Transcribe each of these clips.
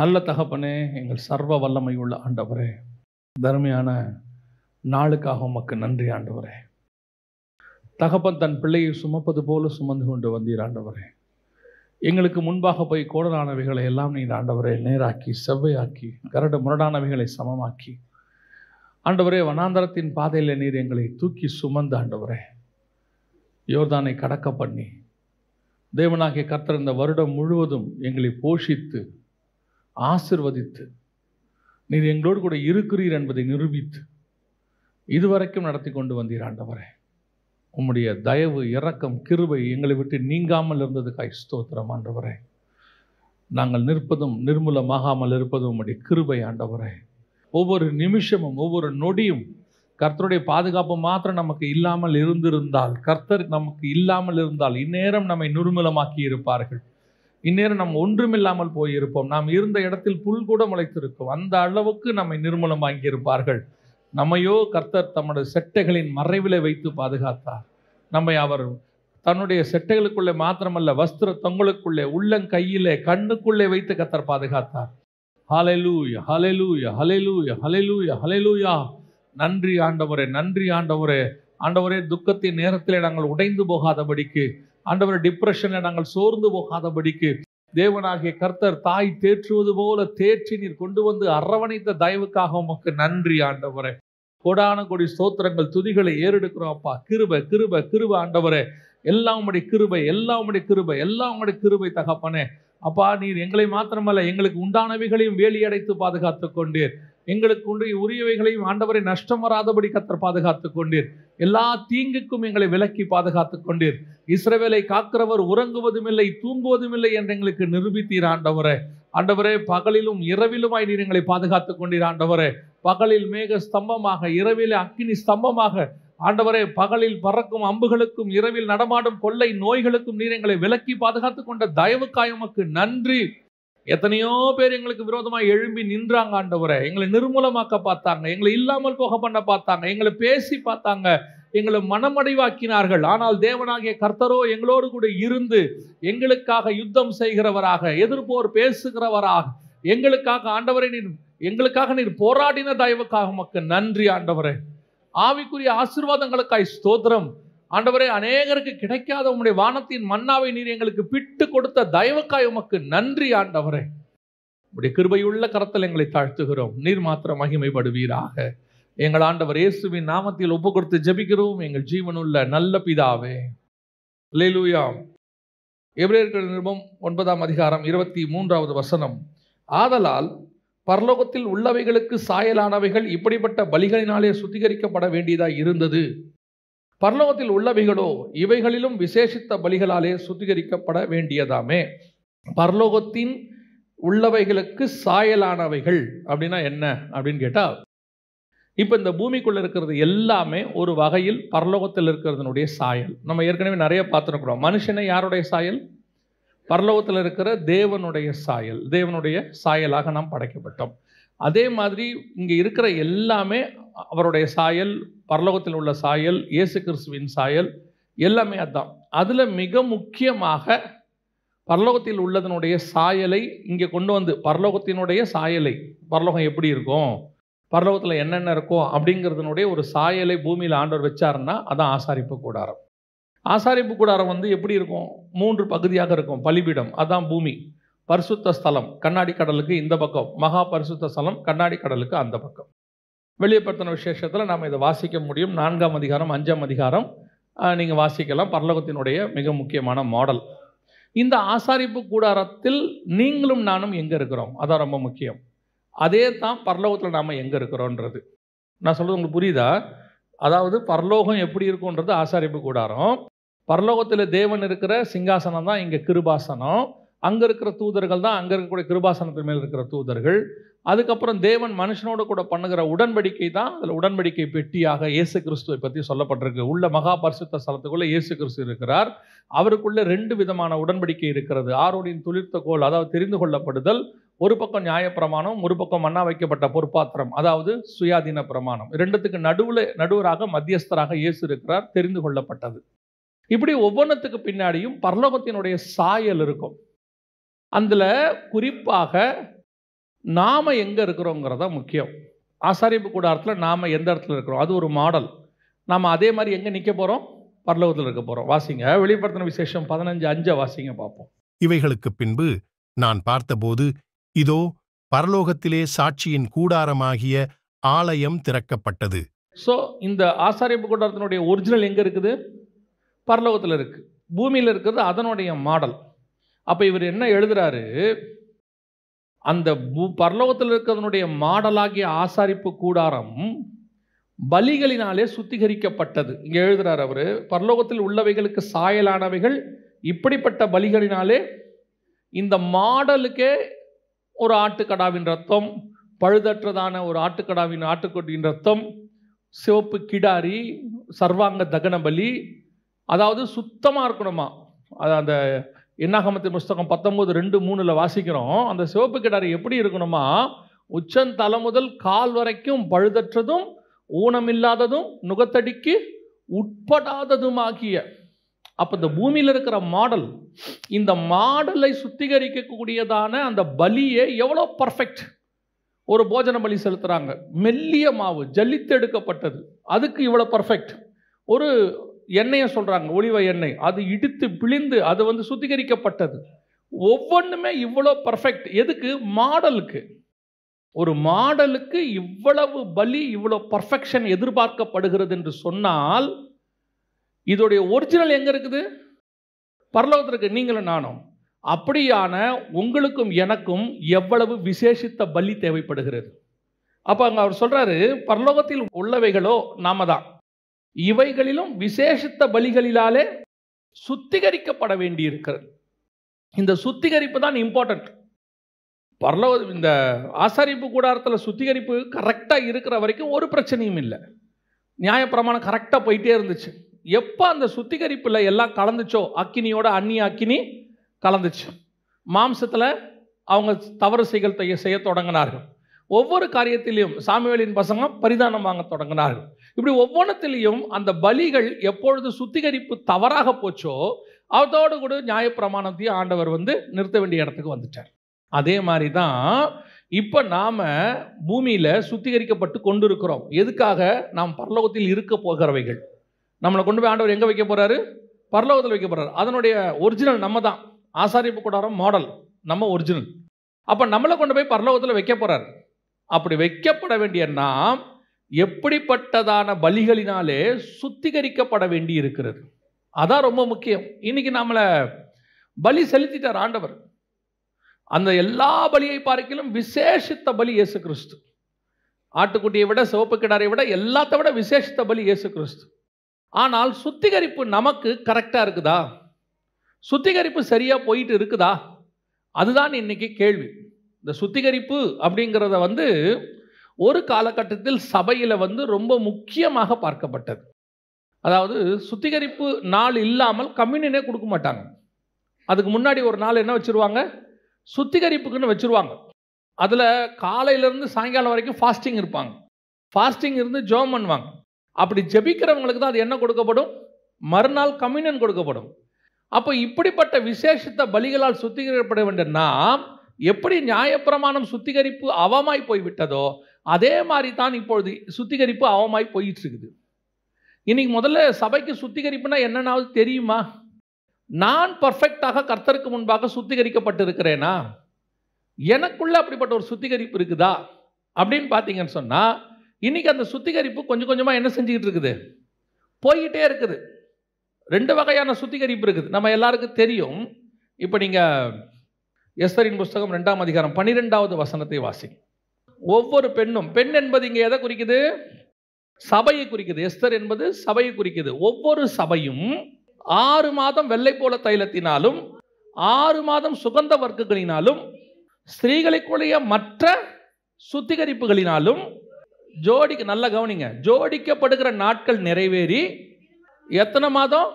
நல்ல தகப்பனே எங்கள் சர்வ வல்லமை உள்ள ஆண்டவரே தர்மையான நாளுக்காக உமக்கு நன்றி ஆண்டவரே தகப்பன் தன் பிள்ளையை சுமப்பது போல சுமந்து கொண்டு வந்தீர் ஆண்டவரே எங்களுக்கு முன்பாக போய் கோடலானவைகளை எல்லாம் நீர் ஆண்டவரை நேராக்கி செவ்வையாக்கி கரடு முரடானவைகளை சமமாக்கி ஆண்டவரே வனாந்தரத்தின் பாதையில் நீர் எங்களை தூக்கி சுமந்த ஆண்டவரே யோர்தானை கடக்க பண்ணி தேவனாகிய கர்த்தர் இந்த வருடம் முழுவதும் எங்களை போஷித்து ஆசிர்வதித்து நீர் எங்களோடு கூட இருக்கிறீர் என்பதை நிரூபித்து இதுவரைக்கும் நடத்தி கொண்டு வந்தீர் ஆண்டவரே உம்முடைய தயவு இரக்கம் கிருபை எங்களை விட்டு நீங்காமல் இருந்ததுக்காய் ஸ்தோத்திரம் ஆண்டவரே நாங்கள் நிற்பதும் நிர்மூலமாகாமல் இருப்பதும் உம்முடைய கிருபை ஆண்டவரே ஒவ்வொரு நிமிஷமும் ஒவ்வொரு நொடியும் கர்த்தருடைய பாதுகாப்பு மாத்திரம் நமக்கு இல்லாமல் இருந்திருந்தால் கர்த்தர் நமக்கு இல்லாமல் இருந்தால் இந்நேரம் நம்மை நிர்மூலமாக்கி இருப்பார்கள் இந்நேரம் நம்ம ஒன்றுமில்லாமல் போயிருப்போம் நாம் இருந்த இடத்தில் புல் கூட முளைத்திருக்கும் அந்த அளவுக்கு நம்மை நிர்மலம் வாங்கியிருப்பார்கள் நம்மையோ கர்த்தர் தம்முடைய செட்டைகளின் மறைவிலே வைத்து பாதுகாத்தார் நம்மை அவர் தன்னுடைய செட்டைகளுக்குள்ளே மாத்திரமல்ல வஸ்திர தொங்கலுக்குள்ளே உள்ளங்கையிலே கண்ணுக்குள்ளே வைத்து கத்தர் பாதுகாத்தார் ஹலெலூய ஹலெலூய ஹலெலூய ஹலெலூய ஹலெலூயா நன்றி ஆண்டவரே நன்றி ஆண்டவரே ஆண்டவரே துக்கத்தின் நேரத்தில் நாங்கள் உடைந்து போகாதபடிக்கு ஆண்டவர் டிப்ரெஷனில் நாங்கள் சோர்ந்து போகாதபடிக்கு தேவனாகிய கர்த்தர் தாய் தேற்றுவது போல தேற்றி நீர் கொண்டு வந்து அரவணைத்த தயவுக்காக உமக்கு நன்றி ஆண்டவரே கொடான கொடி ஸ்தோத்திரங்கள் துதிகளை ஏறெடுக்கிறோம் அப்பா கிருப கிருப கிருப ஆண்டவரே எல்லாம் உடைய கிருபை எல்லாம் உடைய கிருபை எல்லாம் உடைய கிருபை தகப்பனே அப்பா நீர் எங்களை மாத்திரமல்ல எங்களுக்கு உண்டானவைகளையும் வேலியடைத்து பாதுகாத்து கொண்டீர் எங்களுக்கு உண்டு உரியவைகளையும் ஆண்டவரை நஷ்டம் வராதபடி கத்தர் பாதுகாத்து கொண்டீர் எல்லா தீங்குக்கும் எங்களை விலக்கி பாதுகாத்து கொண்டீர் இஸ்ரவேலை காக்கிறவர் உறங்குவதும் இல்லை தூங்குவதும் இல்லை என்று எங்களுக்கு நிரூபித்தீர் ஆண்டவரே ஆண்டவரே பகலிலும் இரவிலுமாய் நீர் எங்களை பாதுகாத்துக் கொண்டீர் ஆண்டவரே பகலில் மேக ஸ்தம்பமாக இரவில் அக்கினி ஸ்தம்பமாக ஆண்டவரே பகலில் பறக்கும் அம்புகளுக்கும் இரவில் நடமாடும் கொள்ளை நோய்களுக்கும் நீர் எங்களை விலக்கி பாதுகாத்துக் கொண்ட தயவுக்காய் உமக்கு நன்றி எத்தனையோ பேர் எங்களுக்கு விரோதமாக எழும்பி நின்றாங்க ஆண்டவரை எங்களை நிர்மூலமாக்க பார்த்தாங்க எங்களை இல்லாமல் போக பண்ண பார்த்தாங்க எங்களை பேசி பார்த்தாங்க எங்களை மனமடைவாக்கினார்கள் ஆனால் தேவனாகிய கர்த்தரோ எங்களோடு கூட இருந்து எங்களுக்காக யுத்தம் செய்கிறவராக எதிர்ப்போர் பேசுகிறவராக எங்களுக்காக ஆண்டவரை நீர் எங்களுக்காக நீர் போராடின தயவுக்காக மக்கள் நன்றி ஆண்டவரே ஆவிக்குரிய ஆசிர்வாதங்களுக்காய் ஸ்தோத்திரம் ஆண்டவரே அநேகருக்கு கிடைக்காத உம்முடைய வானத்தின் மன்னாவை நீர் எங்களுக்கு பிட்டு கொடுத்த தயவுக்காய் உமக்கு நன்றி ஆண்டவரே உடைய கிருபையுள்ள கரத்தில் எங்களை தாழ்த்துகிறோம் நீர் மாத்திரம் மகிமைப்படுவீராக எங்கள் ஆண்டவர் இயேசுவின் நாமத்தில் ஒப்பு கொடுத்து ஜபிக்கிறோம் எங்கள் ஜீவனுள்ள நல்ல பிதாவே லேலூயாம் எபிரேயர்கள் நிருபம் ஒன்பதாம் அதிகாரம் இருபத்தி மூன்றாவது வசனம் ஆதலால் பரலோகத்தில் உள்ளவைகளுக்கு சாயலானவைகள் இப்படிப்பட்ட பலிகளினாலே சுத்திகரிக்கப்பட வேண்டியதாக இருந்தது பரலோகத்தில் உள்ளவைகளோ இவைகளிலும் விசேஷித்த பலிகளாலே சுத்திகரிக்கப்பட வேண்டியதாமே பரலோகத்தின் உள்ளவைகளுக்கு சாயலானவைகள் அப்படின்னா என்ன அப்படின்னு கேட்டால் இப்போ இந்த பூமிக்குள்ளே இருக்கிறது எல்லாமே ஒரு வகையில் பரலோகத்தில் இருக்கிறதுனுடைய சாயல் நம்ம ஏற்கனவே நிறைய பார்த்துருக்குறோம் மனுஷனை யாருடைய சாயல் பரலோகத்தில் இருக்கிற தேவனுடைய சாயல் தேவனுடைய சாயலாக நாம் படைக்கப்பட்டோம் அதே மாதிரி இங்கே இருக்கிற எல்லாமே அவருடைய சாயல் பரலோகத்தில் உள்ள சாயல் இயேசு கிறிஸ்துவின் சாயல் எல்லாமே அதுதான் அதில் மிக முக்கியமாக பரலோகத்தில் உள்ளதனுடைய சாயலை இங்கே கொண்டு வந்து பரலோகத்தினுடைய சாயலை பரலோகம் எப்படி இருக்கும் பரலோகத்தில் என்னென்ன இருக்கோ அப்படிங்கிறதுனுடைய ஒரு சாயலை பூமியில் ஆண்டவர் வச்சாருன்னா அதான் ஆசாரிப்பு கூடாரம் ஆசாரிப்பு கூடாரம் வந்து எப்படி இருக்கும் மூன்று பகுதியாக இருக்கும் பலிபீடம் அதான் பூமி பரிசுத்த ஸ்தலம் கண்ணாடி கடலுக்கு இந்த பக்கம் மகா பரிசுத்த ஸ்தலம் கண்ணாடி கடலுக்கு அந்த பக்கம் வெளியப்படுத்தின விசேஷத்தில் நாம் இதை வாசிக்க முடியும் நான்காம் அதிகாரம் அஞ்சாம் அதிகாரம் நீங்கள் வாசிக்கலாம் பரலோகத்தினுடைய மிக முக்கியமான மாடல் இந்த ஆசாரிப்பு கூடாரத்தில் நீங்களும் நானும் எங்கே இருக்கிறோம் அதான் ரொம்ப முக்கியம் அதே தான் பரலோகத்தில் நாம் எங்கே இருக்கிறோன்றது நான் சொல்கிறது உங்களுக்கு புரியுதா அதாவது பரலோகம் எப்படி இருக்குன்றது ஆசாரிப்பு கூடாரம் பரலோகத்தில் தேவன் இருக்கிற சிங்காசனம் தான் இங்கே கிருபாசனம் அங்கே இருக்கிற தூதர்கள் தான் அங்கே இருக்கக்கூடிய கிருபாசனத்தின் மேல் இருக்கிற தூதர்கள் அதுக்கப்புறம் தேவன் மனுஷனோடு கூட பண்ணுகிற உடன்படிக்கை தான் அதில் உடன்படிக்கை பெட்டியாக இயேசு கிறிஸ்துவை பற்றி சொல்லப்பட்டிருக்கு உள்ள மகா பரிசுத்த ஸ்தலத்துக்குள்ளே இயேசு கிறிஸ்து இருக்கிறார் அவருக்குள்ளே ரெண்டு விதமான உடன்படிக்கை இருக்கிறது ஆரோனின் துளிர்த்த கோல் அதாவது தெரிந்து கொள்ளப்படுதல் ஒரு பக்கம் நியாயப்பிரமாணம் ஒரு பக்கம் மன்னா வைக்கப்பட்ட பொறுப்பாத்திரம் அதாவது சுயாதீன பிரமாணம் ரெண்டுத்துக்கு நடுவில் நடுவராக மத்தியஸ்தராக இயேசு இருக்கிறார் தெரிந்து கொள்ளப்பட்டது இப்படி ஒவ்வொன்றத்துக்கு பின்னாடியும் பரலோகத்தினுடைய சாயல் இருக்கும் அதில் குறிப்பாக நாம் எங்கே இருக்கிறோங்கிறத முக்கியம் ஆசாரிப்பு கூடாரத்தில் நாம் எந்த இடத்துல இருக்கிறோம் அது ஒரு மாடல் நாம் அதே மாதிரி எங்கே நிற்க போகிறோம் பரலோகத்தில் இருக்க போகிறோம் வாசிங்க வெளிப்படுத்தின விசேஷம் பதினஞ்சு அஞ்சை வாசிங்க பார்ப்போம் இவைகளுக்கு பின்பு நான் பார்த்தபோது இதோ பரலோகத்திலே சாட்சியின் கூடாரமாகிய ஆலயம் திறக்கப்பட்டது ஸோ இந்த ஆசாரிப்பு கூடாரத்தினுடைய ஒரிஜினல் எங்கே இருக்குது பரலோகத்தில் இருக்குது பூமியில் இருக்கிறது அதனுடைய மாடல் அப்போ இவர் என்ன எழுதுறாரு அந்த பரலோகத்தில் இருக்கிறதனுடைய மாடலாகிய ஆசாரிப்பு கூடாரம் பலிகளினாலே சுத்திகரிக்கப்பட்டது இங்கே எழுதுறார் அவர் பரலோகத்தில் உள்ளவைகளுக்கு சாயலானவைகள் இப்படிப்பட்ட பலிகளினாலே இந்த மாடலுக்கே ஒரு ஆட்டுக்கடாவின் ரத்தம் பழுதற்றதான ஒரு ஆட்டுக்கடாவின் ஆட்டுக்கொட்டின் ரத்தம் சிவப்பு கிடாரி சர்வாங்க தகன பலி அதாவது சுத்தமாக இருக்கணுமா அது அந்த என்னாகமத்து புஸ்தகம் பத்தொம்போது ரெண்டு மூணில் வாசிக்கிறோம் அந்த சிவப்பு கிடாரி எப்படி இருக்கணுமா தலை முதல் கால் வரைக்கும் பழுதற்றதும் ஊனமில்லாததும் நுகத்தடிக்கு உட்படாததுமாகிய அப்போ இந்த பூமியில் இருக்கிற மாடல் இந்த மாடலை சுத்திகரிக்கக்கூடியதான அந்த பலியை எவ்வளோ பர்ஃபெக்ட் ஒரு போஜன பலி செலுத்துகிறாங்க மெல்லிய மாவு ஜல்லித்தெடுக்கப்பட்டது அதுக்கு இவ்வளோ பர்ஃபெக்ட் ஒரு எண்ணெயை சொல்கிறாங்க ஒளிவ எண்ணெய் அது இடித்து பிழிந்து அது வந்து சுத்திகரிக்கப்பட்டது ஒவ்வொன்றுமே இவ்வளோ பர்ஃபெக்ட் எதுக்கு மாடலுக்கு ஒரு மாடலுக்கு இவ்வளவு பலி இவ்வளோ பர்ஃபெக்ஷன் எதிர்பார்க்கப்படுகிறது என்று சொன்னால் இதோடைய ஒரிஜினல் எங்கே இருக்குது பரலோகத்தில் நீங்களும் நானும் அப்படியான உங்களுக்கும் எனக்கும் எவ்வளவு விசேஷித்த பலி தேவைப்படுகிறது அப்போ அங்கே அவர் சொல்கிறாரு பரலோகத்தில் உள்ளவைகளோ நாம தான் இவைகளிலும் விசேஷத்த பலிகளிலாலே சுத்திகரிக்கப்பட வேண்டியிருக்கிறது இந்த சுத்திகரிப்பு தான் இம்பார்ட்டண்ட் பரலோ இந்த ஆசாரிப்பு கூடாரத்தில் சுத்திகரிப்பு கரெக்டாக இருக்கிற வரைக்கும் ஒரு பிரச்சனையும் இல்லை நியாயப்பிரமாணம் கரெக்டாக போயிட்டே இருந்துச்சு எப்போ அந்த சுத்திகரிப்பில் எல்லாம் கலந்துச்சோ அக்கினியோட அன்னி அக்கினி கலந்துச்சு மாம்சத்தில் அவங்க தவறு செய்கள் செய்ய தொடங்கினார்கள் ஒவ்வொரு காரியத்திலையும் சாமிவேலின் பசங்க பரிதானம் வாங்க தொடங்கினார்கள் இப்படி ஒவ்வொன்றத்திலையும் அந்த பலிகள் எப்பொழுது சுத்திகரிப்பு தவறாக போச்சோ அதோடு கூட நியாயப்பிரமாணத்தையும் ஆண்டவர் வந்து நிறுத்த வேண்டிய இடத்துக்கு வந்துட்டார் அதே மாதிரி தான் இப்போ நாம் பூமியில் சுத்திகரிக்கப்பட்டு கொண்டு இருக்கிறோம் எதுக்காக நாம் பரலோகத்தில் இருக்க போகிறவைகள் நம்மளை கொண்டு போய் ஆண்டவர் எங்கே வைக்க போகிறாரு பரலோகத்தில் வைக்க போகிறாரு அதனுடைய ஒரிஜினல் நம்ம தான் ஆசாரிப்பு கூடாரம் மாடல் நம்ம ஒரிஜினல் அப்போ நம்மளை கொண்டு போய் பரலோகத்தில் வைக்க போகிறாரு அப்படி வைக்கப்பட வேண்டிய நாம் எப்படிப்பட்டதான பலிகளினாலே சுத்திகரிக்கப்பட வேண்டி இருக்கிறது அதான் ரொம்ப முக்கியம் இன்னைக்கு நம்மளை பலி செலுத்திட்டார் ஆண்டவர் அந்த எல்லா பலியை பார்க்கிலும் விசேஷித்த பலி இயேசு கிறிஸ்து ஆட்டுக்குட்டியை விட சிவப்பு கிடாரை விட எல்லாத்த விட விசேஷித்த பலி இயேசு கிறிஸ்து ஆனால் சுத்திகரிப்பு நமக்கு கரெக்டாக இருக்குதா சுத்திகரிப்பு சரியாக போயிட்டு இருக்குதா அதுதான் இன்னைக்கு கேள்வி இந்த சுத்திகரிப்பு அப்படிங்கிறத வந்து ஒரு காலகட்டத்தில் சபையில் வந்து ரொம்ப முக்கியமாக பார்க்கப்பட்டது அதாவது சுத்திகரிப்பு நாள் இல்லாமல் கம்யூனியனே கொடுக்க மாட்டாங்க அதுக்கு முன்னாடி ஒரு நாள் என்ன வச்சுருவாங்க சுத்திகரிப்புக்குன்னு வச்சுருவாங்க அதில் காலையிலேருந்து சாயங்காலம் வரைக்கும் ஃபாஸ்டிங் இருப்பாங்க ஃபாஸ்டிங் இருந்து ஜோம் பண்ணுவாங்க அப்படி ஜெபிக்கிறவங்களுக்கு தான் அது என்ன கொடுக்கப்படும் மறுநாள் கம்யூனியன் கொடுக்கப்படும் அப்போ இப்படிப்பட்ட விசேஷத்தை பலிகளால் சுத்திகரிக்கப்பட வேண்டும்னா எப்படி நியாயப்பிரமாணம் சுத்திகரிப்பு அவமாய் போய்விட்டதோ அதே மாதிரி தான் இப்பொழுது சுத்திகரிப்பு அவமாய் போயிட்டு இருக்குது இன்னைக்கு முதல்ல சபைக்கு சுத்திகரிப்புனா என்னென்னாவது தெரியுமா நான் பர்ஃபெக்டாக கர்த்தருக்கு முன்பாக சுத்திகரிக்கப்பட்டிருக்கிறேனா எனக்குள்ள அப்படிப்பட்ட ஒரு சுத்திகரிப்பு இருக்குதா அப்படின்னு பார்த்தீங்கன்னு சொன்னால் இன்றைக்கி அந்த சுத்திகரிப்பு கொஞ்சம் கொஞ்சமாக என்ன செஞ்சுக்கிட்டு இருக்குது போய்கிட்டே இருக்குது ரெண்டு வகையான சுத்திகரிப்பு இருக்குது நம்ம எல்லாருக்கும் தெரியும் இப்போ நீங்கள் எஸ்தரின் புஸ்தகம் ரெண்டாம் அதிகாரம் பன்னிரெண்டாவது வசனத்தை வாசிங்க ஒவ்வொரு பெண்ணும் பெண் என்பது இங்கே எதை குறிக்குது சபையை குறிக்குது எஸ்தர் என்பது சபையை குறிக்குது ஒவ்வொரு சபையும் ஆறு மாதம் வெள்ளை போல தைலத்தினாலும் ஆறு மாதம் சுகந்த வர்க்குகளினாலும் ஸ்திரீகளுக்குரிய மற்ற சுத்திகரிப்புகளினாலும் ஜோடிக்கு நல்ல கவனிங்க ஜோடிக்கப்படுகிற நாட்கள் நிறைவேறி எத்தனை மாதம்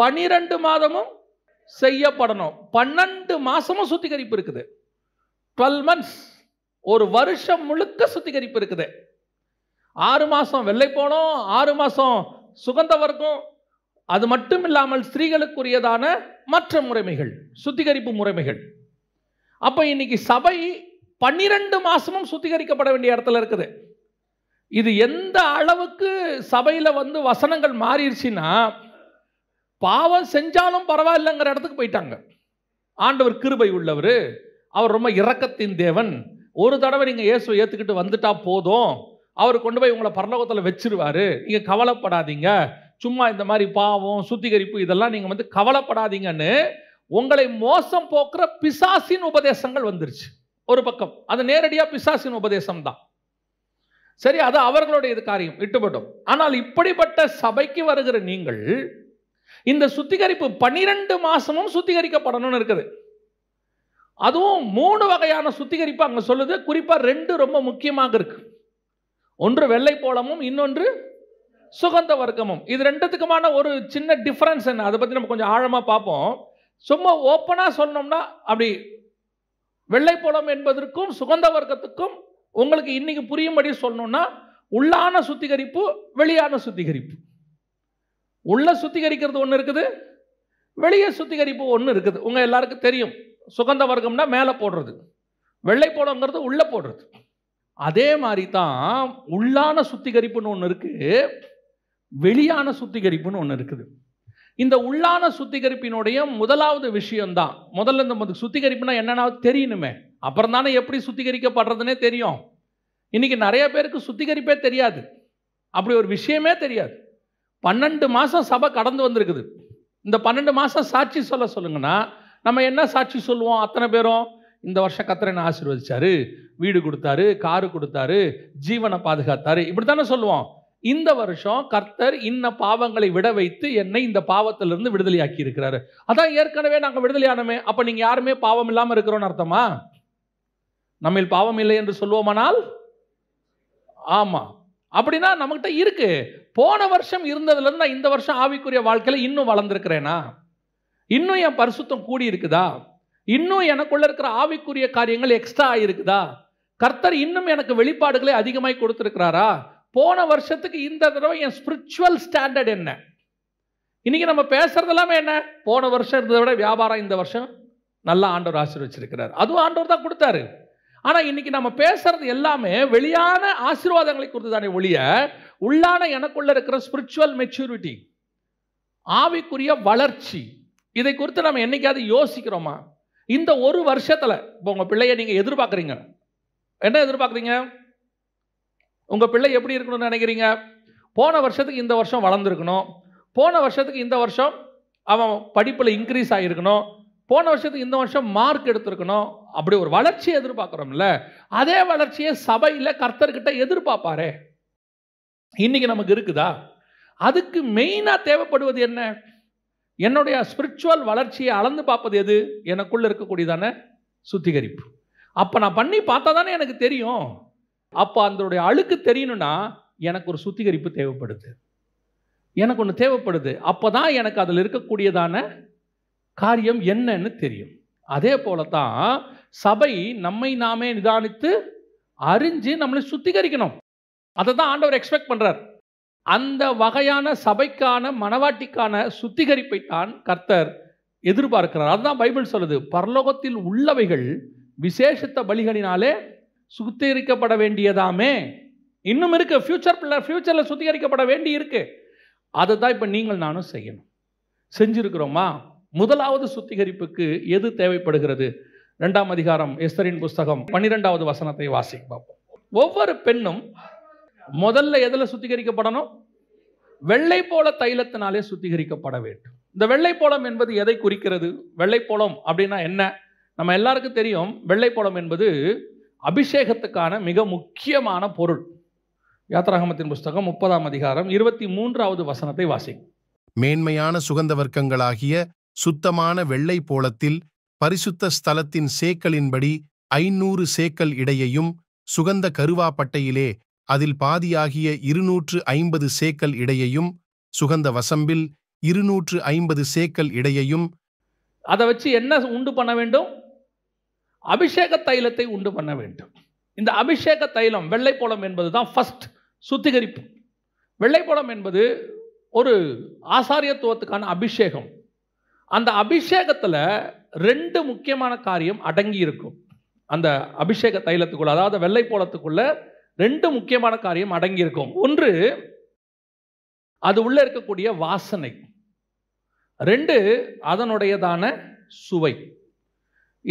பனிரெண்டு மாதமும் செய்யப்படணும் பன்னெண்டு மாதமும் சுத்திகரிப்பு இருக்குது டுவெல் மந்த்ஸ் ஒரு வருஷம் முழுக்க சுத்திகரிப்பு இருக்குது ஆறு மாதம் வெள்ளை போனோம் ஆறு மாதம் சுகந்த வர்க்கம் அது மட்டும் இல்லாமல் ஸ்திரீகளுக்குரியதான மற்ற முறைமைகள் சுத்திகரிப்பு முறைமைகள் அப்போ இன்னைக்கு சபை பன்னிரண்டு மாதமும் சுத்திகரிக்கப்பட வேண்டிய இடத்துல இருக்குது இது எந்த அளவுக்கு சபையில் வந்து வசனங்கள் மாறிடுச்சுன்னா பாவம் செஞ்சாலும் பரவாயில்லைங்கிற இடத்துக்கு போயிட்டாங்க ஆண்டவர் கிருபை உள்ளவர் அவர் ரொம்ப இரக்கத்தின் தேவன் ஒரு தடவை நீங்கள் இயேசுவை ஏற்றுக்கிட்டு வந்துட்டால் போதும் அவர் கொண்டு போய் உங்களை பரலோகத்தில் வச்சிருவார் நீங்கள் கவலைப்படாதீங்க சும்மா இந்த மாதிரி பாவம் சுத்திகரிப்பு இதெல்லாம் நீங்கள் வந்து கவலைப்படாதீங்கன்னு உங்களை மோசம் போக்குற பிசாசின் உபதேசங்கள் வந்துருச்சு ஒரு பக்கம் அது நேரடியாக பிசாசின் உபதேசம் தான் சரி அது அவர்களுடைய இது காரியம் இட்டுப்பட்டோம் ஆனால் இப்படிப்பட்ட சபைக்கு வருகிற நீங்கள் இந்த சுத்திகரிப்பு பன்னிரண்டு மாசமும் சுத்திகரிக்கப்படணும்னு இருக்குது அதுவும் மூணு வகையான சுத்திகரிப்பு அங்கே சொல்லுது குறிப்பாக ரெண்டு ரொம்ப முக்கியமாக இருக்குது ஒன்று வெள்ளை போலமும் இன்னொன்று சுகந்த வர்க்கமும் இது ரெண்டுத்துக்குமான ஒரு சின்ன டிஃப்ரென்ஸ் என்ன அதை பற்றி நம்ம கொஞ்சம் ஆழமாக பார்ப்போம் சும்மா ஓப்பனாக சொன்னோம்னா அப்படி வெள்ளை போலம் என்பதற்கும் சுகந்த வர்க்கத்துக்கும் உங்களுக்கு இன்றைக்கி புரியும்படி சொல்லணும்னா உள்ளான சுத்திகரிப்பு வெளியான சுத்திகரிப்பு உள்ள சுத்திகரிக்கிறது ஒன்று இருக்குது வெளியே சுத்திகரிப்பு ஒன்று இருக்குது உங்கள் எல்லாருக்கும் தெரியும் சுகந்த வர்க்கம்னா மேலே போடுறது வெள்ளை போடங்கிறது உள்ளே போடுறது அதே மாதிரி தான் உள்ளான சுத்திகரிப்புன்னு ஒன்று இருக்குது வெளியான சுத்திகரிப்புன்னு ஒன்று இருக்குது இந்த உள்ளான சுத்திகரிப்பினுடைய முதலாவது விஷயம்தான் முதல்ல இந்த சுத்திகரிப்புனா என்னென்னா தெரியணுமே அப்புறம் தானே எப்படி சுத்திகரிக்கப்படுறதுனே தெரியும் இன்றைக்கி நிறைய பேருக்கு சுத்திகரிப்பே தெரியாது அப்படி ஒரு விஷயமே தெரியாது பன்னெண்டு மாதம் சபை கடந்து வந்திருக்குது இந்த பன்னெண்டு மாதம் சாட்சி சொல்ல சொல்லுங்கன்னா நம்ம என்ன சாட்சி சொல்லுவோம் அத்தனை பேரும் இந்த வருஷம் கத்திர என்ன ஆசீர்வதிச்சாரு வீடு கொடுத்தாரு காரு கொடுத்தாரு ஜீவனை பாதுகாத்தாரு இப்படி தானே சொல்லுவோம் இந்த வருஷம் கர்த்தர் இன்ன பாவங்களை விட வைத்து என்னை இந்த பாவத்திலிருந்து ஆக்கி இருக்கிறாரு அதான் ஏற்கனவே நாங்கள் விடுதலையானமே அப்போ நீங்கள் யாருமே பாவம் இல்லாமல் இருக்கிறோன்னு அர்த்தமா நம்ம பாவம் இல்லை என்று சொல்லுவோமானால் ஆமாம் அப்படின்னா நம்மகிட்ட இருக்கு போன வருஷம் இருந்ததுலேருந்து நான் இந்த வருஷம் ஆவிக்குரிய வாழ்க்கையில் இன்னும் வளர்ந்துருக்கிறேனா இன்னும் என் பரிசுத்தம் கூடி இருக்குதா இன்னும் எனக்குள்ள இருக்கிற ஆவிக்குரிய காரியங்கள் எக்ஸ்ட்ரா ஆயிருக்குதா கர்த்தர் இன்னும் எனக்கு வெளிப்பாடுகளை அதிகமாய் கொடுத்துருக்கிறாரா போன வருஷத்துக்கு இந்த தடவை என் ஸ்பிரிச்சுவல் ஸ்டாண்டர்ட் என்ன இன்னைக்கு நம்ம பேசுறது என்ன போன வருஷம் இருந்ததை விட வியாபாரம் இந்த வருஷம் நல்லா ஆண்டவர் ஆசீர்வச்சிருக்கிறார் அதுவும் ஆண்டவர் தான் கொடுத்தாரு ஆனால் இன்னைக்கு நம்ம பேசுறது எல்லாமே வெளியான ஆசீர்வாதங்களை குறித்து தானே ஒழிய உள்ளான எனக்குள்ள இருக்கிற ஸ்பிரிச்சுவல் மெச்சூரிட்டி ஆவிக்குரிய வளர்ச்சி இதை குறித்து நம்ம என்றைக்காவது யோசிக்கிறோமா இந்த ஒரு வருஷத்தில் இப்போ உங்கள் பிள்ளையை நீங்கள் எதிர்பார்க்குறீங்க என்ன எதிர்பார்க்குறீங்க உங்கள் பிள்ளை எப்படி இருக்கணும்னு நினைக்கிறீங்க போன வருஷத்துக்கு இந்த வருஷம் வளர்ந்துருக்கணும் போன வருஷத்துக்கு இந்த வருஷம் அவன் படிப்பில் இன்க்ரீஸ் ஆகிருக்கணும் போன வருஷத்துக்கு இந்த வருஷம் மார்க் எடுத்திருக்கணும் அப்படி ஒரு வளர்ச்சியை எதிர்பார்க்குறோம்ல அதே வளர்ச்சியை சபையில் கர்த்தர்கிட்ட எதிர்பார்ப்பாரே இன்றைக்கி நமக்கு இருக்குதா அதுக்கு மெயினாக தேவைப்படுவது என்ன என்னுடைய ஸ்பிரிச்சுவல் வளர்ச்சியை அளந்து பார்ப்பது எது எனக்குள்ளே இருக்கக்கூடியதான சுத்திகரிப்பு அப்போ நான் பண்ணி பார்த்தா தானே எனக்கு தெரியும் அப்போ அதனுடைய அழுக்கு தெரியணும்னா எனக்கு ஒரு சுத்திகரிப்பு தேவைப்படுது எனக்கு ஒன்று தேவைப்படுது அப்போ தான் எனக்கு அதில் இருக்கக்கூடியதான காரியம் என்னன்னு தெரியும் அதே போல தான் சபை நம்மை நாமே நிதானித்து அறிஞ்சு நம்மளை சுத்திகரிக்கணும் அதை தான் ஆண்டவர் எக்ஸ்பெக்ட் பண்ணுறார் அந்த வகையான சபைக்கான மனவாட்டிக்கான சுத்திகரிப்பை தான் கர்த்தர் எதிர்பார்க்கிறார் அதுதான் பைபிள் சொல்லுது பரலோகத்தில் உள்ளவைகள் விசேஷத்த பலிகளினாலே சுத்திகரிக்கப்பட வேண்டியதாமே இன்னும் இருக்கு ஃபியூச்சர் பிள்ளை ஃபியூச்சரில் சுத்திகரிக்கப்பட வேண்டி இருக்கு அதை தான் இப்போ நீங்கள் நானும் செய்யணும் செஞ்சிருக்கிறோமா முதலாவது சுத்திகரிப்புக்கு எது தேவைப்படுகிறது ரெண்டாம் அதிகாரம் எஸ்தரின் புஸ்தகம் பன்னிரெண்டாவது வசனத்தை வாசிப்போம் ஒவ்வொரு பெண்ணும் முதல்ல எதில் சுத்திகரிக்கப்படணும் வெள்ளை போல தைலத்தினாலே சுத்திகரிக்கப்பட வேண்டும் இந்த வெள்ளைப்போளம் என்பது எதை குறிக்கிறது வெள்ளைப்போளம் அப்படின்னா என்ன நம்ம எல்லாருக்கும் தெரியும் வெள்ளைப்போளம் என்பது அபிஷேகத்துக்கான மிக முக்கியமான பொருள் யாத்ராகமத்தின் புஸ்தகம் முப்பதாம் அதிகாரம் இருபத்தி மூன்றாவது வசனத்தை வாசி மேன்மையான சுகந்த வர்க்கங்களாகிய சுத்தமான வெள்ளை போலத்தில் பரிசுத்த ஸ்தலத்தின் சேக்கலின்படி ஐநூறு சேக்கல் இடையையும் சுகந்த கருவாப்பட்டையிலே அதில் பாதியாகிய இருநூற்று ஐம்பது சேக்கல் இடையையும் சுகந்த வசம்பில் இருநூற்று ஐம்பது சேக்கல் இடையையும் அதை வச்சு என்ன உண்டு பண்ண வேண்டும் அபிஷேக தைலத்தை உண்டு பண்ண வேண்டும் இந்த அபிஷேக தைலம் வெள்ளைப்போளம் என்பது தான் ஃபஸ்ட் சுத்திகரிப்பு வெள்ளைப்போளம் என்பது ஒரு ஆசாரியத்துவத்துக்கான அபிஷேகம் அந்த அபிஷேகத்தில் ரெண்டு முக்கியமான காரியம் அடங்கி இருக்கும் அந்த அபிஷேக தைலத்துக்குள்ள அதாவது வெள்ளைப்போளத்துக்குள்ள ரெண்டு முக்கியமான காரியம் அடங்கியிருக்கும் ஒன்று அது உள்ளே இருக்கக்கூடிய வாசனை ரெண்டு அதனுடையதான சுவை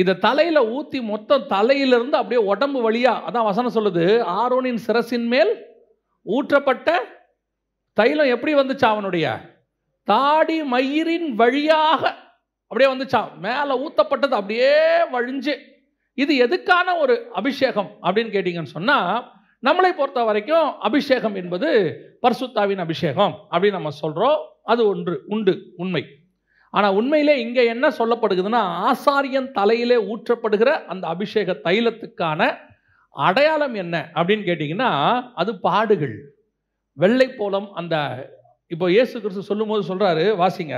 இதை தலையில் ஊற்றி மொத்தம் தலையிலிருந்து அப்படியே உடம்பு வழியாக அதான் வசனம் சொல்லுது ஆரோனின் சிரசின் மேல் ஊற்றப்பட்ட தைலம் எப்படி வந்துச்சா அவனுடைய தாடி மயிரின் வழியாக அப்படியே வந்துச்சா மேலே ஊற்றப்பட்டது அப்படியே வழிஞ்சு இது எதுக்கான ஒரு அபிஷேகம் அப்படின்னு கேட்டிங்கன்னு சொன்னால் நம்மளை பொறுத்த வரைக்கும் அபிஷேகம் என்பது பர்சுத்தாவின் அபிஷேகம் அப்படின்னு நம்ம சொல்கிறோம் அது ஒன்று உண்டு உண்மை ஆனால் உண்மையிலே இங்கே என்ன சொல்லப்படுகிறதுன்னா ஆசாரியன் தலையிலே ஊற்றப்படுகிற அந்த அபிஷேக தைலத்துக்கான அடையாளம் என்ன அப்படின்னு கேட்டிங்கன்னா அது பாடுகள் வெள்ளை போலம் அந்த இப்போ இயேசு கிறிஸ்து சொல்லும் போது சொல்கிறாரு வாசிங்க